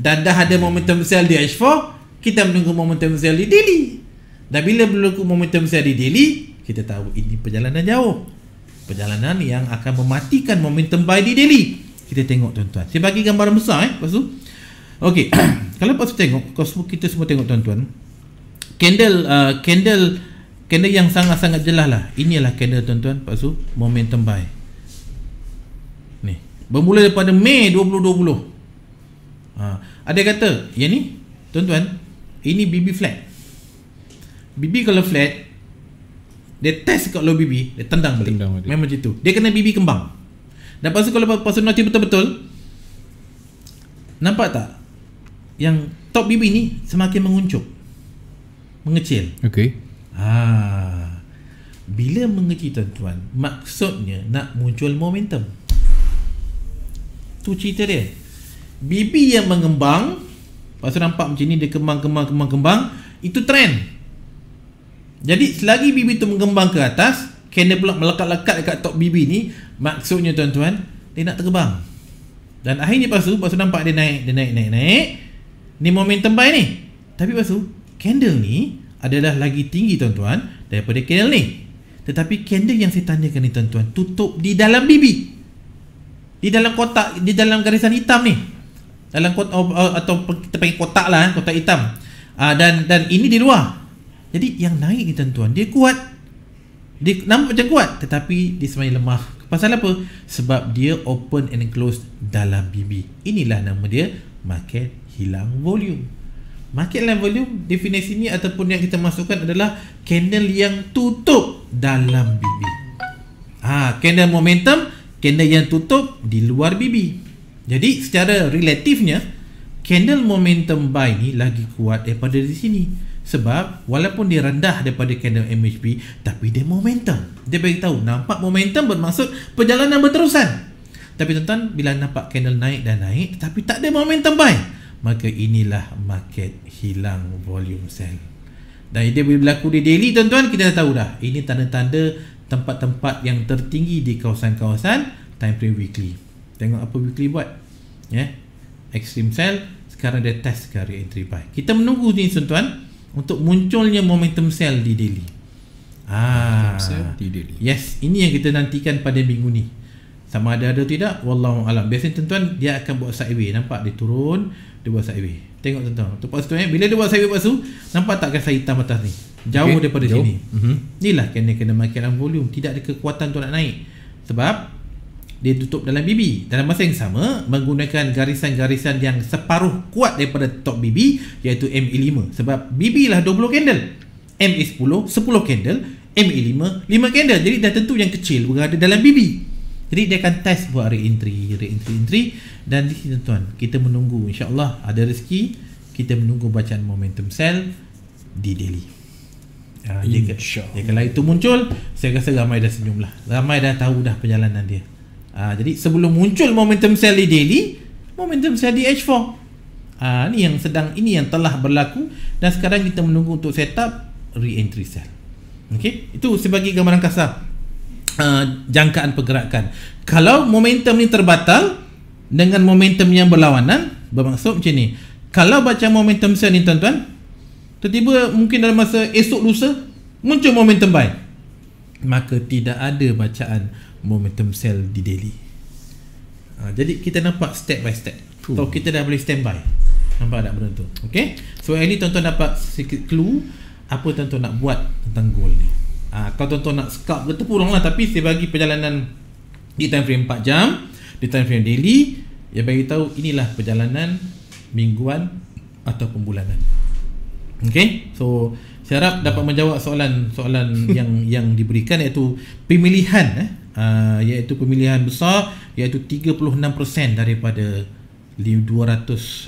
dan dah ada momentum sell di H4 kita menunggu momentum sell di daily dan bila berlaku momentum sell di daily kita tahu ini perjalanan jauh perjalanan yang akan mematikan momentum buy di daily kita tengok tuan-tuan saya bagi gambaran besar eh lepas tu Okey, kalau pasal tengok, kalau kita semua tengok tuan-tuan, candle uh, candle candle yang sangat-sangat jelas lah inilah candle tuan-tuan Pak Su momentum buy ni bermula daripada Mei 2020 ha. ada kata yang ni tuan-tuan ini BB flat BB kalau flat dia test kat low BB dia tendang balik tendang memang macam tu dia kena BB kembang dan pasal kalau pasal notch betul-betul nampak tak yang top BB ni semakin menguncup mengecil. Okey. Ha. Bila mengecil tuan-tuan, maksudnya nak muncul momentum. Tu cerita dia. Bibi yang mengembang, pasal nampak macam ni dia kembang kembang kembang kembang, itu trend. Jadi selagi bibi tu mengembang ke atas, kena pula melekat-lekat dekat top bibi ni, maksudnya tuan-tuan, dia nak terbang. Dan akhirnya pasal pasal nampak dia naik, dia naik, naik, naik. Ni momentum baik ni. Tapi pasal candle ni adalah lagi tinggi tuan-tuan daripada candle ni. Tetapi candle yang saya tanyakan ni tuan-tuan tutup di dalam bibi. Di dalam kotak, di dalam garisan hitam ni. Dalam kotak oh, oh, atau kita panggil kotak lah, eh, kotak hitam. Uh, dan dan ini di luar. Jadi yang naik ni tuan-tuan, dia kuat. Dia nampak macam kuat tetapi dia sebenarnya lemah. Pasal apa? Sebab dia open and close dalam bibi. Inilah nama dia market hilang volume. Market line volume definisi ni ataupun yang kita masukkan adalah candle yang tutup dalam bibi. Ha, candle momentum, candle yang tutup di luar bibi. Jadi secara relatifnya candle momentum buy ni lagi kuat daripada di sini. Sebab walaupun dia rendah daripada candle MHP tapi dia momentum. Dia bagi tahu nampak momentum bermaksud perjalanan berterusan. Tapi tuan-tuan bila nampak candle naik dan naik tapi tak ada momentum buy maka inilah market hilang volume sell dan ini boleh berlaku di daily tuan-tuan kita dah tahu dah ini tanda-tanda tempat-tempat yang tertinggi di kawasan-kawasan time frame weekly tengok apa weekly buat ya yeah. extreme sell sekarang dia test ke entry buy kita menunggu ni tuan-tuan untuk munculnya momentum sell di daily Ah, sell di daily. yes ini yang kita nantikan pada minggu ni sama ada ada tidak wallahu alam biasanya tuan-tuan dia akan buat sideways nampak dia turun dia buat sideways tengok tuan-tuan tu pasal eh, tuan, bila dia buat sideways pasal nampak tak kasih hitam atas ni jauh okay. daripada jauh. sini mhm. mm-hmm. inilah kena kena makin dalam volume tidak ada kekuatan tu nak naik sebab dia tutup dalam bibi dalam masa yang sama menggunakan garisan-garisan yang separuh kuat daripada top bibi iaitu ME5 sebab bibi lah 20 candle ME10 10 candle ME5 5 candle jadi dah tentu yang kecil berada dalam bibi jadi dia akan test buat re-entry, re-entry, entry dan di sini tuan, kita menunggu insya-Allah ada rezeki, kita menunggu bacaan momentum sell di daily. Ah, ha, dia, kalau itu muncul, saya rasa ramai dah senyum lah. Ramai dah tahu dah perjalanan dia. Ha, jadi sebelum muncul momentum sell di daily, momentum sell di H4. Ha, ah, ini yang sedang, ini yang telah berlaku dan sekarang kita menunggu untuk setup re-entry sell. Okey, itu sebagai gambaran kasar uh, jangkaan pergerakan. Kalau momentum ni terbatal dengan momentum yang berlawanan, bermaksud macam ni. Kalau baca momentum saya ni tuan-tuan, tiba-tiba mungkin dalam masa esok lusa muncul momentum buy maka tidak ada bacaan momentum sell di daily ha, jadi kita nampak step by step so kita dah boleh standby nampak tak benda tu okay? so ini tuan-tuan dapat sikit clue apa tuan-tuan nak buat tentang goal ni ha, ah, Kalau tuan-tuan nak scalp ke terpulang lah Tapi saya bagi perjalanan di time frame 4 jam Di time frame daily Ya bagi tahu inilah perjalanan mingguan atau pembulanan. Okay, so saya harap dapat menjawab soalan soalan yang yang diberikan iaitu pemilihan eh uh, iaitu pemilihan besar iaitu 36% daripada 200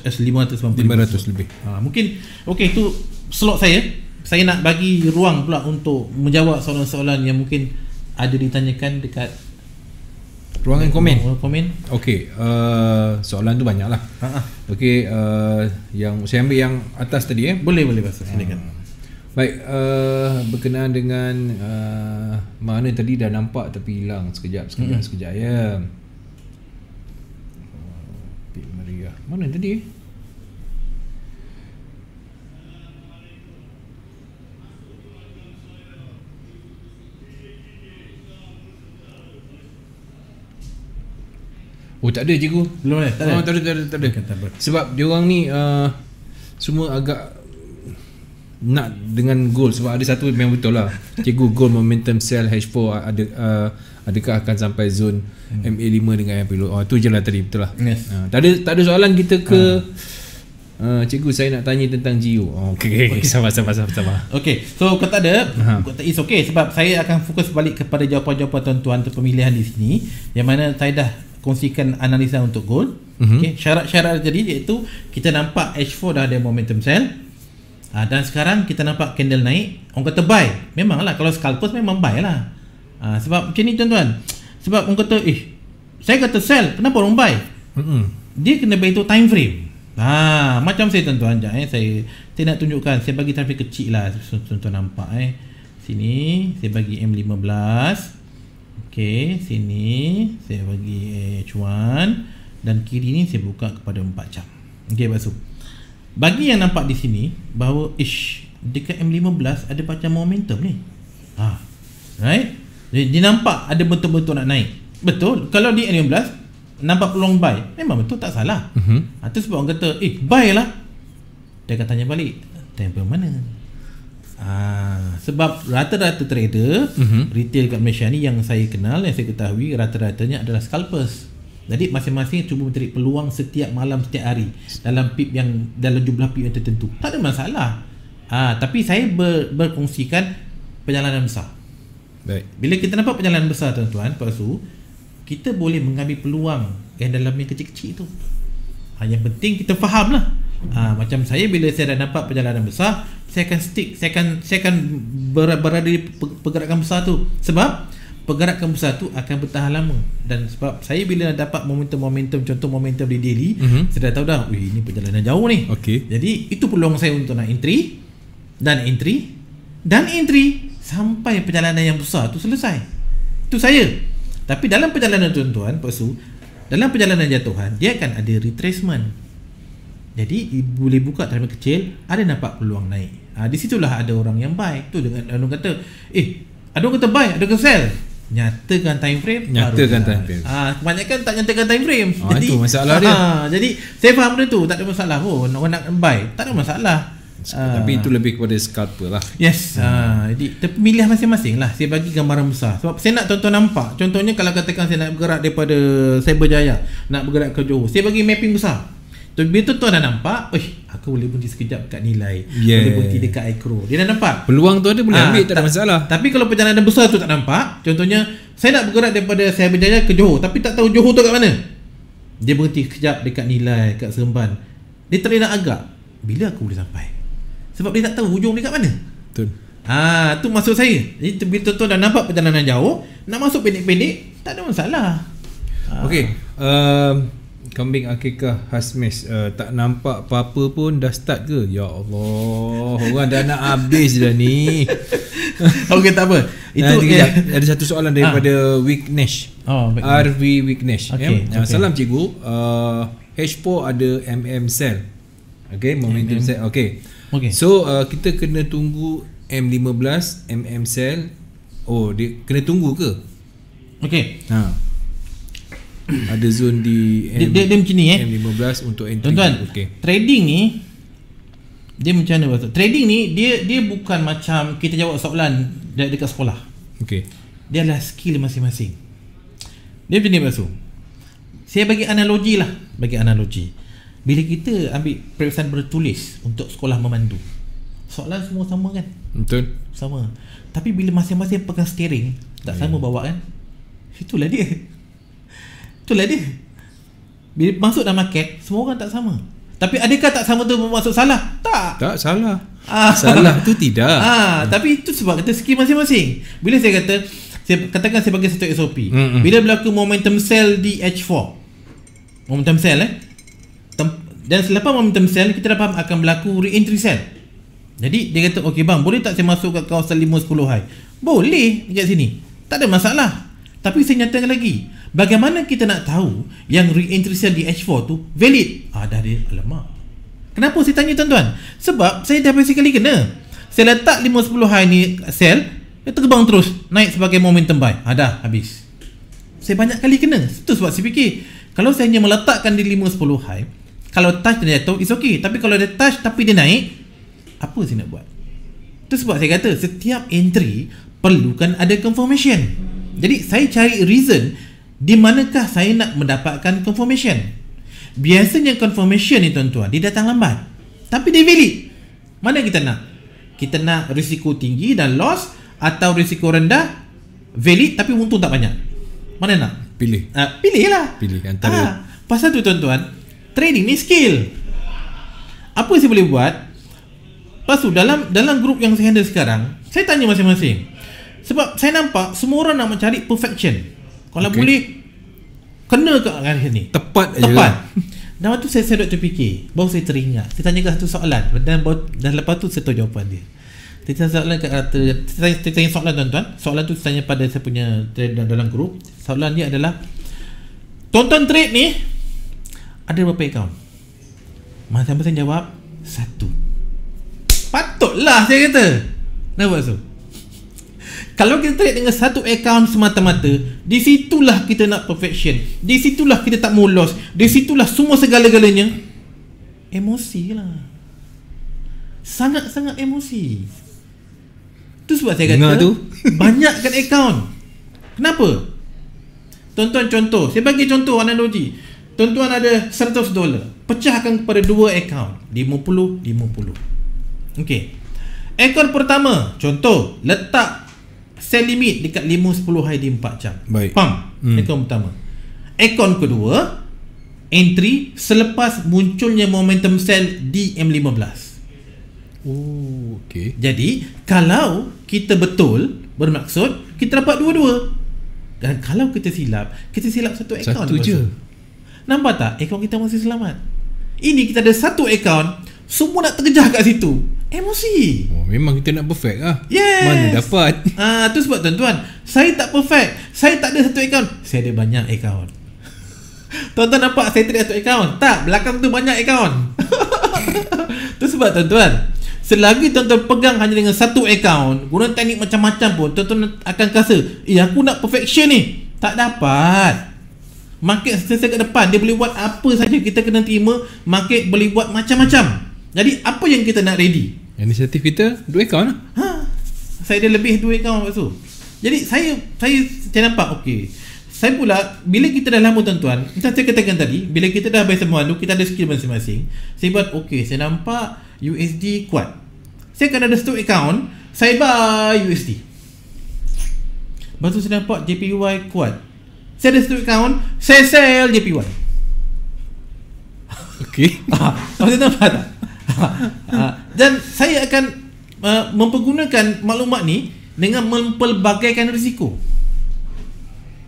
eh, 500 500 lebih. Uh, mungkin okay itu slot saya saya nak bagi ruang pula untuk menjawab soalan-soalan yang mungkin ada ditanyakan dekat ruangan komen. Ruang komen. Okey, uh, soalan tu banyaklah. Ha ah. Okey, uh, yang saya ambil yang atas tadi eh. Boleh boleh pasal hmm. silakan. Hmm. Baik, uh, berkenaan dengan uh, mana tadi dah nampak tapi hilang sekejap sekejap mm-hmm. sekejap ya. Oh, Pik Maria. Mana tadi? Eh? Oh tak ada cikgu Belum eh tak, oh, tak ada tak ada, tak ada. Kata, Sebab dia orang ni uh, Semua agak Nak dengan goal Sebab ada satu memang betul lah Cikgu goal momentum sell H4 uh, ada, uh, Adakah akan sampai zone MA5 hmm. dengan yang 5 Oh tu je lah tadi betul lah yes. uh, tak, ada, tak ada soalan kita ke uh. Uh, cikgu saya nak tanya tentang GU. Oh, okay. okay. sama sama-sama. sabar. Okay. So kalau tak ada, uh-huh. it's okay sebab saya akan fokus balik kepada jawapan-jawapan tuan-tuan untuk pemilihan di sini yang mana saya dah kongsikan analisa untuk gold. Mm-hmm. Okay, syarat-syarat tadi iaitu kita nampak H4 dah ada momentum sell. Ha, dan sekarang kita nampak candle naik. Orang kata buy. Memanglah kalau scalpers memang buy lah. Ha, sebab macam ni tuan-tuan. Sebab orang kata eh saya kata sell. Kenapa orang buy? Mm-hmm. Dia kena beri tu time frame. Ha, macam saya tuan-tuan. Sekejap eh. Saya, saya nak tunjukkan. Saya bagi time frame kecil lah. Tuan-tuan nampak eh. Sini saya bagi M15. Okey, sini saya bagi H1 eh, dan kiri ni saya buka kepada 4 jam. Okey, basuh. Bagi yang nampak di sini bahawa ish dekat M15 ada macam momentum ni. Ha. Right? Jadi dia nampak ada betul-betul nak naik. Betul. Kalau di M15 nampak peluang buy, memang betul tak salah. Mhm. Uh-huh. Ha, sebab orang kata, "Eh, buy lah." Dia akan tanya balik, tempoh mana?" Ah, sebab rata-rata trader uh-huh. retail kat Malaysia ni yang saya kenal yang saya ketahui rata-ratanya adalah scalpers. Jadi masing-masing cuba mencari peluang setiap malam setiap hari dalam pip yang dalam jumlah pip yang tertentu. Tak ada masalah. Ah ha, tapi saya ber, berkongsikan perjalanan besar. Baik. Bila kita nampak perjalanan besar tuan-tuan, pasu kita boleh mengambil peluang yang dalam yang kecil-kecil tu. Hanya ah, penting kita fahamlah. Ha, macam saya bila saya dah nampak perjalanan besar, saya akan stick, saya akan saya akan ber, berada di pergerakan besar tu. Sebab pergerakan besar tu akan bertahan lama dan sebab saya bila dapat momentum-momentum contoh momentum di daily, mm-hmm. saya dah tahu dah, "Wih, ini perjalanan jauh ni." Okay. Jadi itu peluang saya untuk nak entry dan entry dan entry sampai perjalanan yang besar tu selesai. Itu saya. Tapi dalam perjalanan tuan-tuan, su, dalam perjalanan jatuhan, dia akan ada retracement. Jadi boleh buka terima kecil Ada nampak peluang naik ha, Di situlah ada orang yang buy Tu dengan ada orang kata Eh ada orang kata buy ada orang sell Nyatakan time frame Nyatakan time frame ha, Kebanyakan tak nyatakan time frame oh, jadi, Itu masalah dia ha, Jadi saya faham benda tu Tak ada masalah pun oh, Orang nak buy Tak ada masalah tapi ha. itu lebih kepada scalper lah Yes hmm. uh, Jadi terpilih masing-masing lah Saya bagi gambaran besar Sebab saya nak tuan nampak Contohnya kalau katakan saya nak bergerak daripada Cyberjaya Nak bergerak ke Johor Saya bagi mapping besar Tu bila tu tuan dah nampak, oi, aku boleh berhenti sekejap dekat nilai. Yeah. Boleh berhenti dekat ikro. Dia dah nampak. Peluang tu ada boleh ah, ambil ha, tak ada masalah. Tapi kalau perjalanan besar tu tak nampak, contohnya saya nak bergerak daripada saya berjaya ke Johor tapi tak tahu Johor tu kat mana. Dia berhenti sekejap dekat nilai, dekat Seremban. Dia terlena agak. Bila aku boleh sampai? Sebab dia tak tahu hujung dia kat mana. Betul. Ah, ha, tu maksud saya. Jadi bila tu dah nampak perjalanan jauh, nak masuk pendek-pendek, tak ada masalah. Ha. Okey. uh, kambing akikah hasmes uh, eh, tak nampak apa-apa pun dah start ke ya Allah orang dah nak habis dah ni okey tak apa itu uh, eh. ada satu soalan daripada ha. Ah. Wignesh oh, RV Wignesh ya. okay, yeah. okay. salam cikgu uh, eh, H4 ada MM cell okey momentum MM. cell okey okay. so uh, kita kena tunggu M15 MM cell oh dia kena tunggu ke okey ha ada zone di M, dia, dia, dia macam ni eh M15 untuk entry tuan-tuan okay. trading ni dia macam mana Pastor? trading ni dia dia bukan macam kita jawab soalan dekat sekolah Okay. dia adalah skill masing-masing dia macam ni Pastor saya bagi analogi lah bagi analogi bila kita ambil peribasan bertulis untuk sekolah memandu soalan semua sama kan betul sama tapi bila masing-masing pegang steering tak yeah. Hmm. sama bawa kan itulah dia Itulah dia. Bila masuk dalam market, semua orang tak sama. Tapi adakah tak sama tu masuk salah? Tak. Tak salah. Ah. Salah tu tidak. Ah, ah. Tapi itu sebab kita skim masing-masing. Bila saya kata, saya katakan saya bagi satu SOP. Mm-mm. Bila berlaku momentum sell di H4. Momentum sell eh. Tem- dan selepas momentum sell, kita dah akan berlaku re-entry sell. Jadi dia kata, okey bang, boleh tak saya masuk ke kawasan 5-10 high? Boleh, dekat sini. Tak ada masalah. Tapi saya nyatakan lagi, Bagaimana kita nak tahu yang re-entry sale di H4 tu valid? Ah, dah dia alamak. Kenapa saya tanya tuan-tuan? Sebab saya dah basically kena. Saya letak 510 high ni sell, dia terbang terus. Naik sebagai momentum buy. Ah, dah habis. Saya banyak kali kena. Itu sebab saya fikir. Kalau saya hanya meletakkan di 510 high, kalau touch dia jatuh, it's okay. Tapi kalau dia touch tapi dia naik, apa saya nak buat? Itu sebab saya kata setiap entry perlukan ada confirmation. Jadi saya cari reason di manakah saya nak mendapatkan confirmation biasanya confirmation ni tuan-tuan dia datang lambat tapi dia valid mana kita nak kita nak risiko tinggi dan loss atau risiko rendah valid tapi untung tak banyak mana nak pilih uh, ah, pilih lah pilih antara ah, pasal tu tuan-tuan trading ni skill apa saya boleh buat Lepas tu dalam, dalam grup yang saya handle sekarang Saya tanya masing-masing Sebab saya nampak semua orang nak mencari perfection kalau okay. boleh kena ke arah sini? Tepat aja. Tepat. Dan waktu saya sedot terfikir, baru saya teringat. Saya tanya satu soalan dan baru, dan lepas tu saya tahu jawapan dia. Saya tanya soalan saya tanya soalan tuan-tuan. Soalan tu saya tanya pada saya punya trader dalam grup. Soalan dia adalah tonton trade ni ada berapa account? Masa-masa saya jawab satu. Patutlah saya kata. nampak tu? So? Kalau kita trade dengan satu account semata-mata, di situlah kita nak perfection. Di situlah kita tak mau loss. Di situlah semua segala-galanya emosi lah. Sangat-sangat emosi. Tu sebab saya kata tu. banyakkan account. Kenapa? Tonton contoh, saya bagi contoh analogi. Tonton ada 100 dolar. Pecahkan kepada dua account. 50, 50. Okey. Ekor pertama, contoh, letak Send limit dekat 5 10 hari di 4 jam. Baik. Faham? Hmm. Ekon pertama. Ekon kedua, entry selepas munculnya momentum sell di M15. Oh, okay. Jadi, kalau kita betul bermaksud kita dapat dua-dua. Dan kalau kita silap, kita silap satu akaun. Satu je. Nampak tak? Akaun kita masih selamat. Ini kita ada satu akaun, semua nak terjah kat situ. Emosi memang kita nak perfect lah yes. Mana dapat Ah, tu sebab tuan-tuan Saya tak perfect Saya tak ada satu account Saya ada banyak account Tuan-tuan nampak saya tidak satu account Tak, belakang tu banyak account Tu sebab tuan-tuan Selagi tuan-tuan pegang hanya dengan satu account Guna teknik macam-macam pun Tuan-tuan akan rasa Eh, aku nak perfection ni Tak dapat Market sesuai ke depan Dia boleh buat apa saja Kita kena terima Market boleh buat macam-macam Jadi apa yang kita nak ready Inisiatif kita dua akaun lah. Ha. Saya ada lebih dua akaun waktu tu. Jadi saya saya saya nampak okey. Saya pula bila kita dah lama tuan-tuan, kita saya katakan tadi, bila kita dah habis semua tu, kita ada skill masing-masing. Saya buat okey, saya nampak USD kuat. Saya kena ada stock account, saya buy USD. Lepas tu saya nampak JPY kuat. Saya ada stock account, saya sell JPY. Okey. Ah, ada nampak tak? Ah, dan saya akan uh, mempergunakan maklumat ni dengan mempelbagaikan risiko.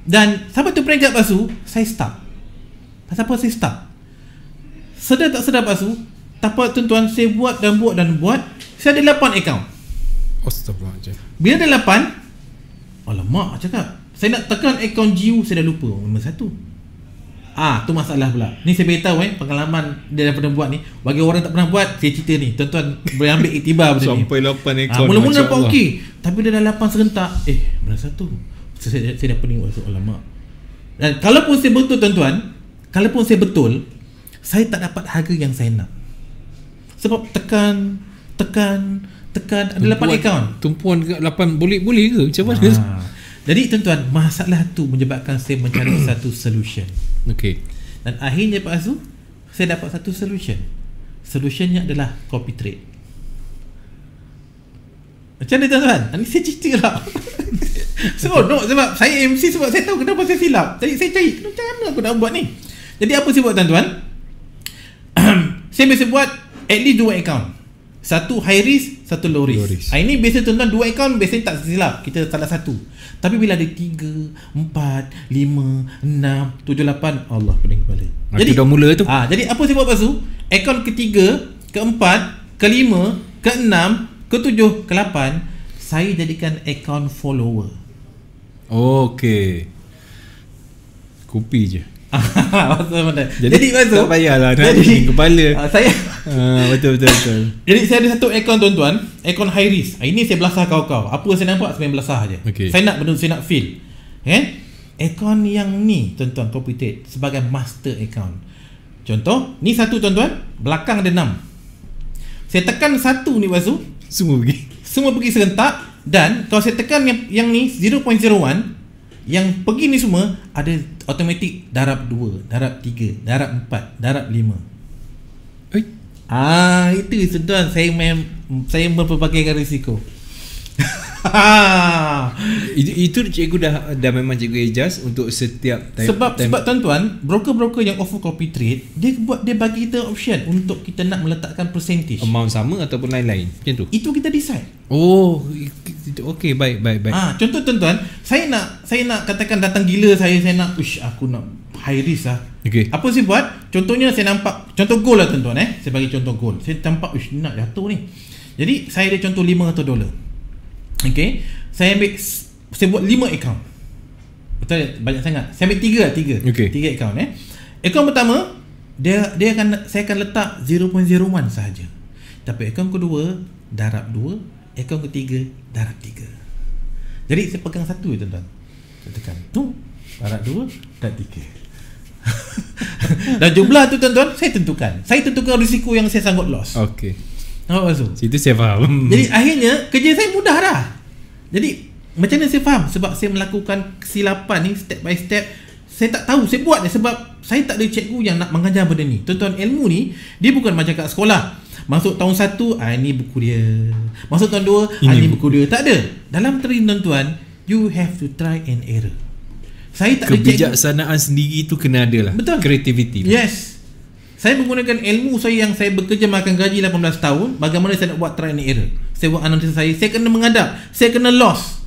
Dan sampai tu peringkat basu, saya stop. Pasal apa saya stop? Sedar tak sedar basu, tak apa tuan-tuan, saya buat dan buat dan buat, saya ada 8 akaun. Astagfirullah. Bila ada 8, alamak cakap. Saya nak tekan akaun GU, saya dah lupa nombor 1. Ah, tu masalah pula. Ni saya beritahu eh pengalaman dia dah pernah buat ni. Bagi orang tak pernah buat, saya cerita ni. Tuan-tuan boleh ambil iktibar benda Sampai ni. Sampai 8 ah, ekor. Ha, mula-mula nampak okey, tapi dia dah 8 serentak. Eh, mana satu? Saya saya, saya dah pening waktu lama. Dan kalaupun saya betul tuan-tuan, kalaupun saya betul, saya tak dapat harga yang saya nak. Sebab tekan, tekan, tekan ada tumpuan, 8 Tumpuan dekat 8 boleh-boleh ke? Macam mana? Ha. Jadi tuan-tuan, masalah tu menyebabkan saya mencari satu solution. Okay. Dan akhirnya Pak Azu, saya dapat satu solution. Solutionnya adalah copy trade. Macam mana tuan-tuan? Ini saya cerita lah. so, no, sebab saya MC sebab saya tahu kenapa saya silap. Jadi saya cari, macam mana aku nak buat ni? Jadi apa saya buat tuan-tuan? saya mesti buat at least dua account. Satu high risk, satu loris. loris. Ha, ini biasa tuan-tuan dua akaun biasa tak silap. Kita salah satu. Tapi bila ada tiga, empat, lima, enam, tujuh, lapan. Allah pening kepala. Jadi, dah mula tu. Ha, jadi apa sebab pasu? Akaun ketiga, keempat, kelima, keenam, ketujuh, kelapan. Saya jadikan akaun follower. Okay, Kopi je. jadi, jadi masuk Tak payahlah Nak jadi, kepala uh, Saya Betul-betul ah, betul. Jadi saya ada satu aircon tuan-tuan Aircon high risk ah, Ini saya belasah kau-kau Apa saya nampak Saya belasah je okay. Saya nak benda Saya nak feel Kan eh? okay? Aircon yang ni Tuan-tuan Computed Sebagai master aircon Contoh Ni satu tuan-tuan Belakang ada enam Saya tekan satu ni Basu Semua pergi Semua pergi serentak Dan Kalau saya tekan yang, yang ni 0.01 yang pergi ni semua ada automatik darab 2, darab 3, darab 4, darab 5. Eh? Ah, itu tuan saya main saya berpelbagai risiko. itu, itu cikgu dah dah memang cikgu adjust untuk setiap time, sebab time. sebab tuan-tuan broker-broker yang offer copy trade dia buat dia bagi kita option untuk kita nak meletakkan percentage amount sama ataupun lain-lain macam tu itu kita decide oh situ. Okey, baik, baik, baik. Ah, ha, contoh tuan-tuan, saya nak saya nak katakan datang gila saya saya nak ush aku nak high risk ah. Okey. Apa sih buat? Contohnya saya nampak contoh goal lah tuan-tuan eh. Saya bagi contoh goal. Saya nampak ush nak jatuh ni. Jadi saya ada contoh 500 dolar. Okey. Saya ambil saya buat 5 account. Betul banyak sangat. Saya ambil 3 lah, 3. Okay. account eh. Account pertama dia dia akan saya akan letak 0.01 sahaja. Tapi account kedua darab 2, Akaun ketiga Darab tiga Jadi saya pegang satu je tuan-tuan Saya tekan tu Darab dua Darab tiga Dan jumlah tu tuan-tuan Saya tentukan Saya tentukan risiko yang saya sanggup loss Okay Nampak maksud? Itu saya faham Jadi akhirnya Kerja saya mudah dah Jadi Macam mana saya faham? Sebab saya melakukan kesilapan ni Step by step saya tak tahu saya buat ni sebab saya tak ada cikgu yang nak mengajar benda ni tuan-tuan ilmu ni dia bukan macam kat sekolah Masuk tahun satu, ah ini buku dia. Masuk tahun 2 ah ini, buku, dia. Tak ada. Dalam trading tuan-tuan, you have to try and error. Saya tak kebijaksanaan ada sendiri tu kena ada lah. Betul. Creativity. Lah. Yes. Saya menggunakan ilmu saya yang saya bekerja makan gaji 18 tahun, bagaimana saya nak buat try and error. Saya buat analisis saya, saya kena mengadap, saya kena loss.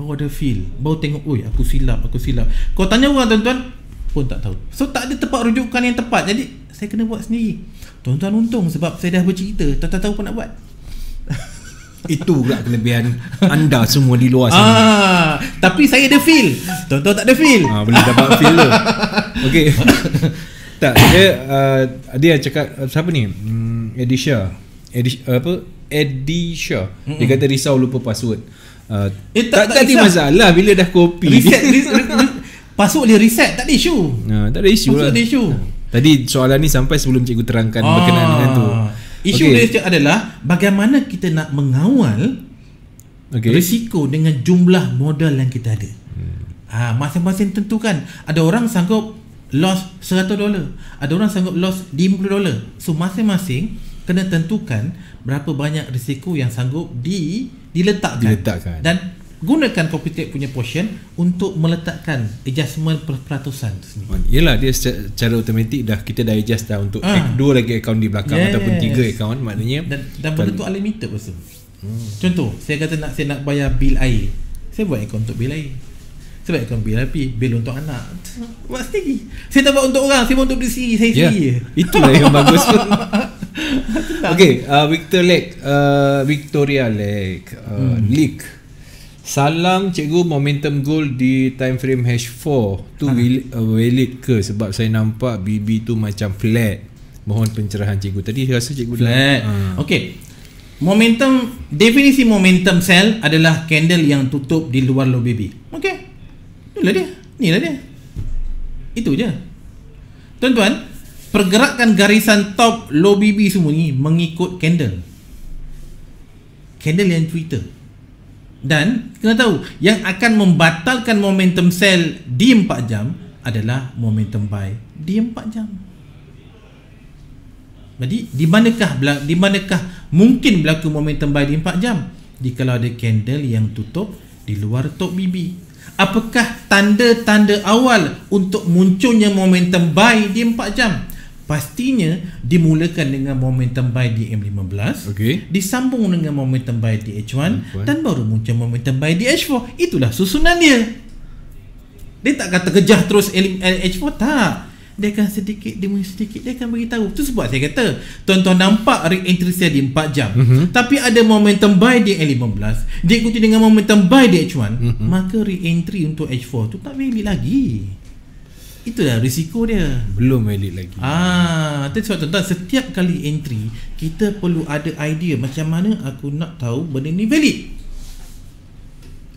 Baru ada feel, baru tengok, oi aku silap, aku silap. Kau tanya orang tuan-tuan, pun tak tahu. So tak ada tempat rujukan yang tepat. Jadi saya kena buat sendiri. Tuan-tuan untung sebab saya dah bercerita Tuan-tuan tahu apa nak buat Itu pula kelebihan anda semua di luar sana ah, Tapi saya ada feel Tuan-tuan tak ada feel ah, Boleh dapat feel tu Okay Tak, dia, uh, dia cakap Siapa ni? Hmm, Edisha Edisha apa? Edisha Mm-mm. Dia kata risau lupa password uh, eh, tak, ada tak, masalah bila dah copy Reset, reset, Password dia reset, tak ada isu uh, ah, Tak ada isu Password lah. ada isu Tadi soalan ni sampai sebelum cikgu terangkan ah. berkenaan dengan tu. Ah. Isu okay. dia adalah bagaimana kita nak mengawal okay. risiko dengan jumlah modal yang kita ada. Hmm. Ha, masing-masing tentukan. Ada orang sanggup loss 100 dolar. Ada orang sanggup loss 50 dolar. So masing-masing kena tentukan berapa banyak risiko yang sanggup di diletakkan. diletakkan. Dan gunakan Copytech punya portion untuk meletakkan adjustment per peratusan oh, Yelah dia secara, secara automatik dah kita dah adjust dah untuk ah. dua lagi akaun di belakang yes. ataupun tiga akaun maknanya dan, dan benda tu unlimited pasal hmm. contoh saya kata nak saya nak bayar bil air saya buat akaun untuk bil air saya buat akaun bil api bil untuk anak pasti saya tak buat untuk orang saya buat untuk diri saya ya, sendiri yeah. itulah yang bagus tu okay, uh, Victor Lake, uh, Victoria Lake, uh, hmm. Lake. Salam cikgu momentum goal di time frame hash 4 tu ha. Uh, valid ke sebab saya nampak BB tu macam flat. Mohon pencerahan cikgu. Tadi saya rasa cikgu flat. Dah, ha. Okay. Momentum definisi momentum sel adalah candle yang tutup di luar low BB. Okay. Itulah dia. Inilah dia. Itu je. Tuan-tuan, pergerakan garisan top low BB semua ni mengikut candle. Candle yang Twitter dan kena tahu yang akan membatalkan momentum sell di 4 jam adalah momentum buy di 4 jam. Jadi di manakah di manakah mungkin berlaku momentum buy di 4 jam? Di kalau ada candle yang tutup di luar top BB. Apakah tanda-tanda awal untuk munculnya momentum buy di 4 jam? pastinya dimulakan dengan momentum buy di M15 okay. disambung dengan momentum buy di H1 okay. dan baru muncul momentum buy di H4 itulah susunan dia dia tak kata kejar terus H4 tak dia akan sedikit demi sedikit dia akan beritahu tu sebab saya kata tuan-tuan nampak re-entry saya di 4 jam mm-hmm. tapi ada momentum buy di M 15 diikuti dengan momentum buy di H1 mm-hmm. maka re-entry untuk H4 tu tak valid lagi itu dah risiko dia Belum valid lagi Ah, Itu sebab tuan-tuan Setiap kali entry Kita perlu ada idea Macam mana aku nak tahu Benda ni valid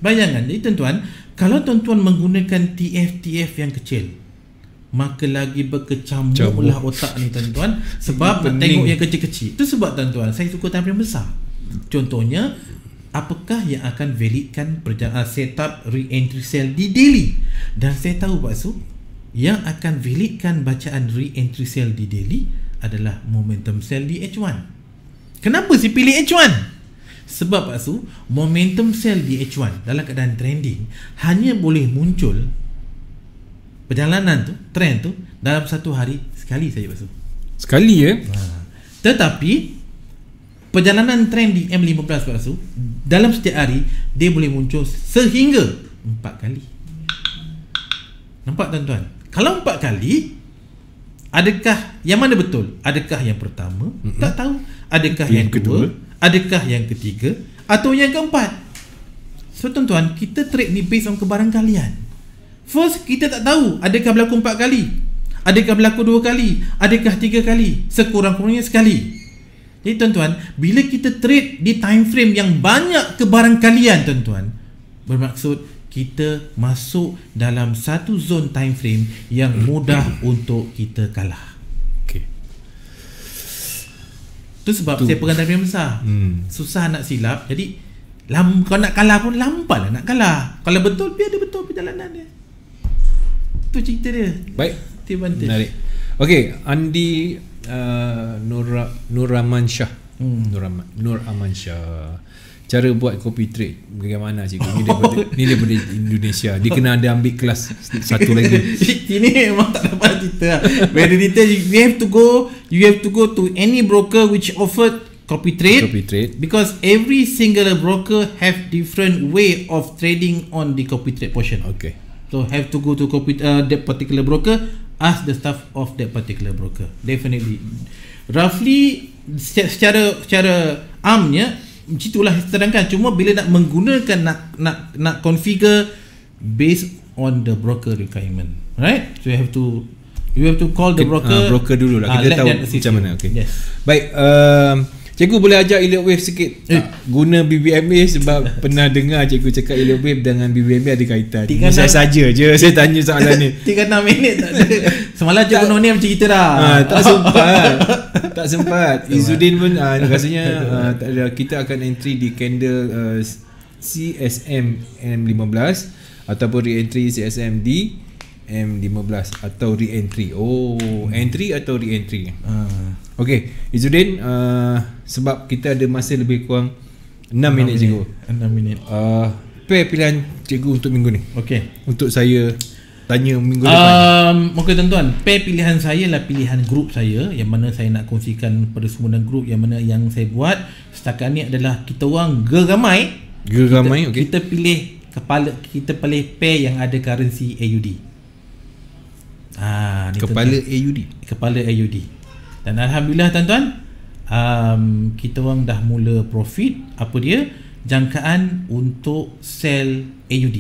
Bayangkan Jadi tuan-tuan Kalau tuan-tuan menggunakan TF-TF yang kecil Maka lagi berkecamuklah otak ni tuan-tuan Sebab nak tengok yang kecil-kecil Itu sebab tuan-tuan Saya suka tempat yang besar Contohnya Apakah yang akan validkan perjalanan ah, setup re-entry cell di Delhi? Dan saya tahu Pak Su, yang akan validkan bacaan re-entry sell di daily adalah momentum sell di H1. Kenapa si pilih H1? Sebab Pak Su, momentum sell di H1 dalam keadaan trending hanya boleh muncul perjalanan tu, trend tu dalam satu hari sekali saja Pak Su. Sekali ya? Ha. Tetapi perjalanan trend di M15 Pak Su dalam setiap hari dia boleh muncul sehingga empat kali. Nampak tuan-tuan? Kalau empat kali Adakah Yang mana betul Adakah yang pertama Mm-mm. Tak tahu Adakah yang, yang kedua Adakah yang ketiga Atau yang keempat So tuan-tuan Kita trade ni based on kebarang kalian First kita tak tahu Adakah berlaku empat kali Adakah berlaku dua kali Adakah tiga kali Sekurang-kurangnya sekali Jadi tuan-tuan Bila kita trade di time frame yang banyak kebarang kalian tuan-tuan Bermaksud kita masuk dalam satu zon time frame yang hmm. mudah untuk kita kalah. Okey. Tu sebab tu. saya pegang time frame besar. Hmm. Susah nak silap. Jadi lam, kalau nak kalah pun lambatlah nak kalah. Kalau betul biar dia betul perjalanan dia. Tu cerita dia. Baik. Tiba -tiba. Menarik. Okey, Andi uh, Nur Nur Aman Shah. Hmm. Nur Aman Nur Aman Shah cara buat copy trade bagaimana cikgu ni daripada ni daripada Indonesia dia kena ada ambil kelas satu lagi ini memang tak dapat cerita ah. very detail you have to go you have to go to any broker which offered copy trade copy trade because every single broker have different way of trading on the copy trade portion okay so have to go to copy uh, that particular broker ask the staff of that particular broker definitely roughly secara secara amnya macam itulah terangkan. cuma bila nak menggunakan nak nak nak configure based on the broker requirement right so you have to you have to call the broker uh, broker dulu lah ah, kita uh, tahu macam mana okay yes. baik uh, Cikgu boleh ajar Elliot Wave sikit eh. Guna BBMA sebab pernah dengar cikgu cakap Elliot Wave dengan BBMA ada kaitan Tiga saya saja je saya tanya soalan ni Tiga enam minit tak ada Semalam cikgu Noni macam kita dah ha, Tak sempat Tak sempat Izzuddin pun ha, rasanya ha, tak ada. Kita akan entry di candle uh, CSM M15 Ataupun re-entry CSM D M15 atau re-entry. Oh, hmm. entry atau re-entry. Ah. Okey, Izudin uh, ah, sebab kita ada masa lebih kurang 6, 6 minit cikgu. 6 minit. Ah, uh, pair pilihan cikgu untuk minggu ni. Okey. Untuk saya tanya minggu depan. Um, okey tuan-tuan, pair pilihan saya lah pilihan grup saya yang mana saya nak kongsikan pada semua dalam grup yang mana yang saya buat setakat ni adalah kita orang geramai. Geramai, okey. Kita pilih kepala kita pilih pair yang ada currency AUD. Ha, ni kepala tentang, AUD. Kepala AUD. Dan alhamdulillah tuan-tuan, um, kita orang dah mula profit apa dia? Jangkaan untuk sell AUD.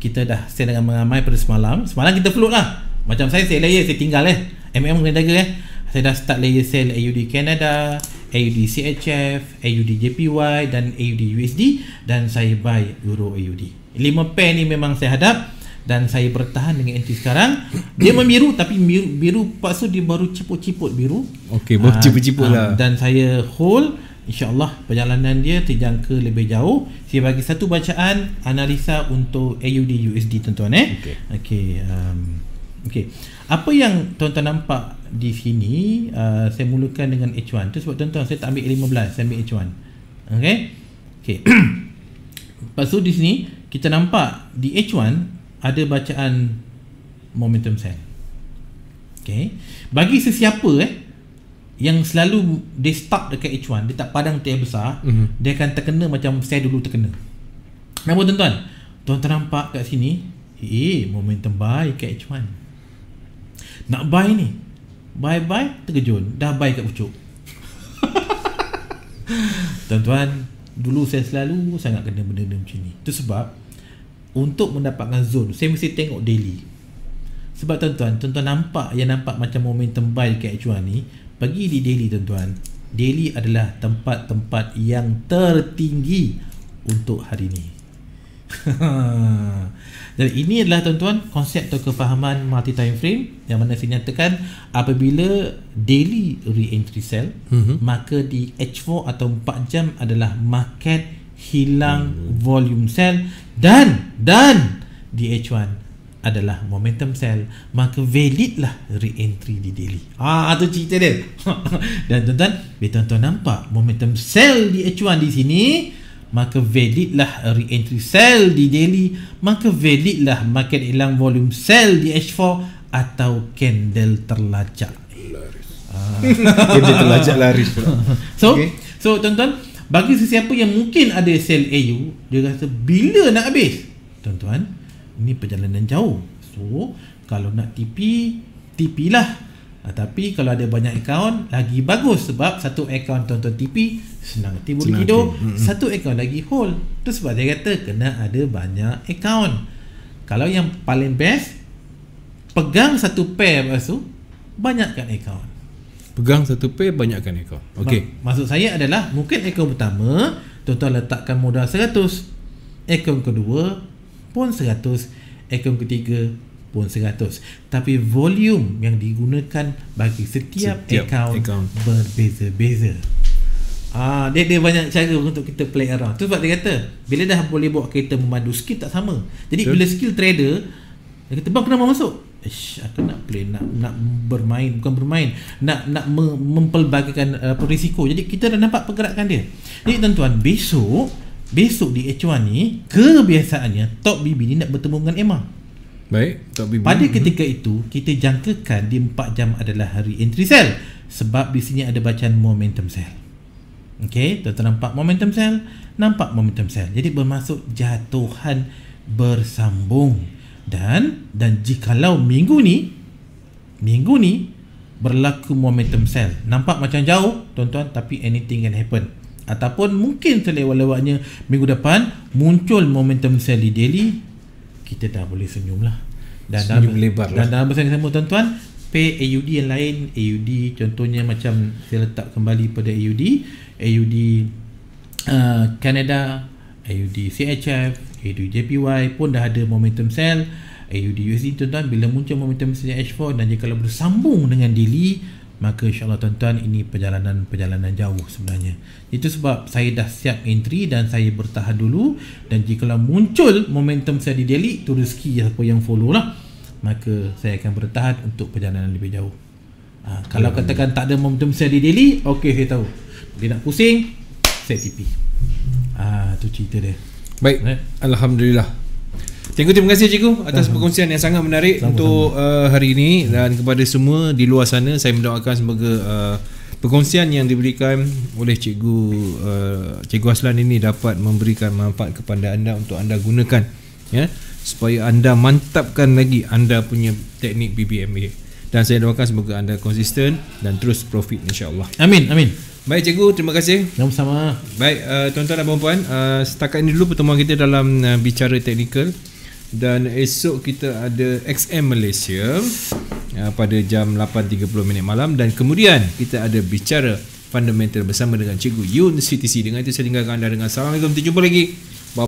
Kita dah sell dengan ramai pada semalam. Semalam kita float lah. Macam saya sell layer, saya tinggal eh. MM kena jaga eh. Saya dah start layer sell AUD Canada, AUD CHF, AUD JPY dan AUD USD dan saya buy Euro AUD. 5 pair ni memang saya hadap dan saya bertahan dengan anti sekarang dia membiru tapi biru biru paksu dia baru ciput-ciput biru okey baru ah, ciput-ciput ah, lah dan saya hold insyaallah perjalanan dia terjangka lebih jauh saya bagi satu bacaan analisa untuk AUD USD tuan-tuan eh okey okey um, okay. apa yang tuan-tuan nampak di sini uh, saya mulakan dengan H1 tu sebab tuan-tuan saya tak ambil 15 saya ambil H1 okey okey Lepas tu di sini kita nampak di H1 ada bacaan momentum cell. Okay. Bagi sesiapa eh, yang selalu dia stop dekat H1, dia tak padang tiap besar, mm-hmm. dia akan terkena macam saya dulu terkena. Nama tuan-tuan, tuan-tuan nampak kat sini, eh, momentum buy kat H1. Nak buy ni, buy-buy terkejun, dah buy kat pucuk. tuan-tuan, dulu saya selalu sangat kena benda-benda macam ni. Itu sebab, untuk mendapatkan zone saya mesti tengok daily sebab tuan-tuan tuan-tuan nampak yang nampak macam momentum buy dekat H1 ni pergi di daily tuan-tuan daily adalah tempat-tempat yang tertinggi untuk hari ni Jadi ini adalah tuan-tuan konsep atau kefahaman multi time frame yang mana saya nyatakan apabila daily re-entry sell mm-hmm. maka di H4 atau 4 jam adalah market hilang mm-hmm. volume sell dan dan di H1 adalah momentum sell maka validlah re-entry di daily ah, ah tu cerita dia dan tuan-tuan bila tuan-tuan nampak momentum sell di H1 di sini maka validlah re-entry sell di daily maka validlah market hilang volume sell di H4 atau candle terlacak laris ah. candle terlacak laris so okay. so tuan-tuan bagi sesiapa yang mungkin ada sel AU dia rasa bila nak habis tuan-tuan ini perjalanan jauh so kalau nak TP TP lah ha, tapi kalau ada banyak akaun lagi bagus sebab satu akaun tuan-tuan TP senang hati boleh tidur hati. satu akaun lagi hold tu sebab dia kata kena ada banyak akaun kalau yang paling best pegang satu pair lepas banyakkan akaun pegang satu pair banyakkan ekor okey maksud saya adalah mungkin ekor pertama tuan-tuan letakkan modal 100 ekor kedua pun 100 ekor ketiga pun 100 tapi volume yang digunakan bagi setiap, setiap account, account berbeza-beza Ah, dia ada banyak cara untuk kita play around tu sebab dia kata bila dah boleh buat kereta memandu skill tak sama jadi sure. bila skill trader dia kata bang kenapa masuk ish, aku nak play nak nak bermain bukan bermain nak nak mempelbagaikan uh, eh, risiko jadi kita dah nampak pergerakan dia jadi tuan-tuan besok besok di H1 ni kebiasaannya Top BB ni nak bertemu dengan Emma baik Top BB pada mhm. ketika itu kita jangkakan di 4 jam adalah hari entry sell. sebab di sini ada bacaan momentum sell. Okay, tuan-tuan nampak momentum sell, Nampak momentum sell. Jadi bermaksud jatuhan bersambung dan dan jikalau minggu ni minggu ni berlaku momentum sell nampak macam jauh tuan-tuan tapi anything can happen ataupun mungkin selewat-lewatnya minggu depan muncul momentum sell di daily kita dah boleh senyum lah dan senyum dalam, lebar lah. dan lah. dalam bahasa yang sama tuan-tuan pay AUD yang lain AUD contohnya macam saya letak kembali pada AUD AUD uh, Canada AUD CHF AUDJPY pun dah ada momentum sell AUDUSD usd tuan-tuan bila muncul momentum sell H4 dan jika kalau bersambung dengan daily maka insyaAllah tuan-tuan ini perjalanan-perjalanan jauh sebenarnya itu sebab saya dah siap entry dan saya bertahan dulu dan jika kalau muncul momentum saya di daily itu rezeki apa yang follow lah maka saya akan bertahan untuk perjalanan lebih jauh ha, kalau ya, katakan tak ada momentum saya di daily ok saya tahu dia nak pusing saya tipi Ah, tu cerita dia Baik. Right. Eh? Alhamdulillah. Cikgu terima kasih cikgu atas perkongsian yang sangat menarik sama, untuk Uh, hari ini dan kepada semua di luar sana saya mendoakan semoga uh, perkongsian yang diberikan oleh cikgu uh, cikgu Aslan ini dapat memberikan manfaat kepada anda untuk anda gunakan ya supaya anda mantapkan lagi anda punya teknik BBMA dan saya doakan semoga anda konsisten dan terus profit insya-Allah. Amin amin. Baik cikgu, terima kasih. Sama-sama. Baik uh, tuan-tuan dan puan-puan, uh, setakat ini dulu pertemuan kita dalam uh, bicara teknikal dan esok kita ada XM Malaysia uh, pada jam 8.30 minit malam dan kemudian kita ada bicara fundamental bersama dengan cikgu Yun CTC. Dengan itu saya tinggalkan anda dengan Assalamualaikum. Kita jumpa lagi.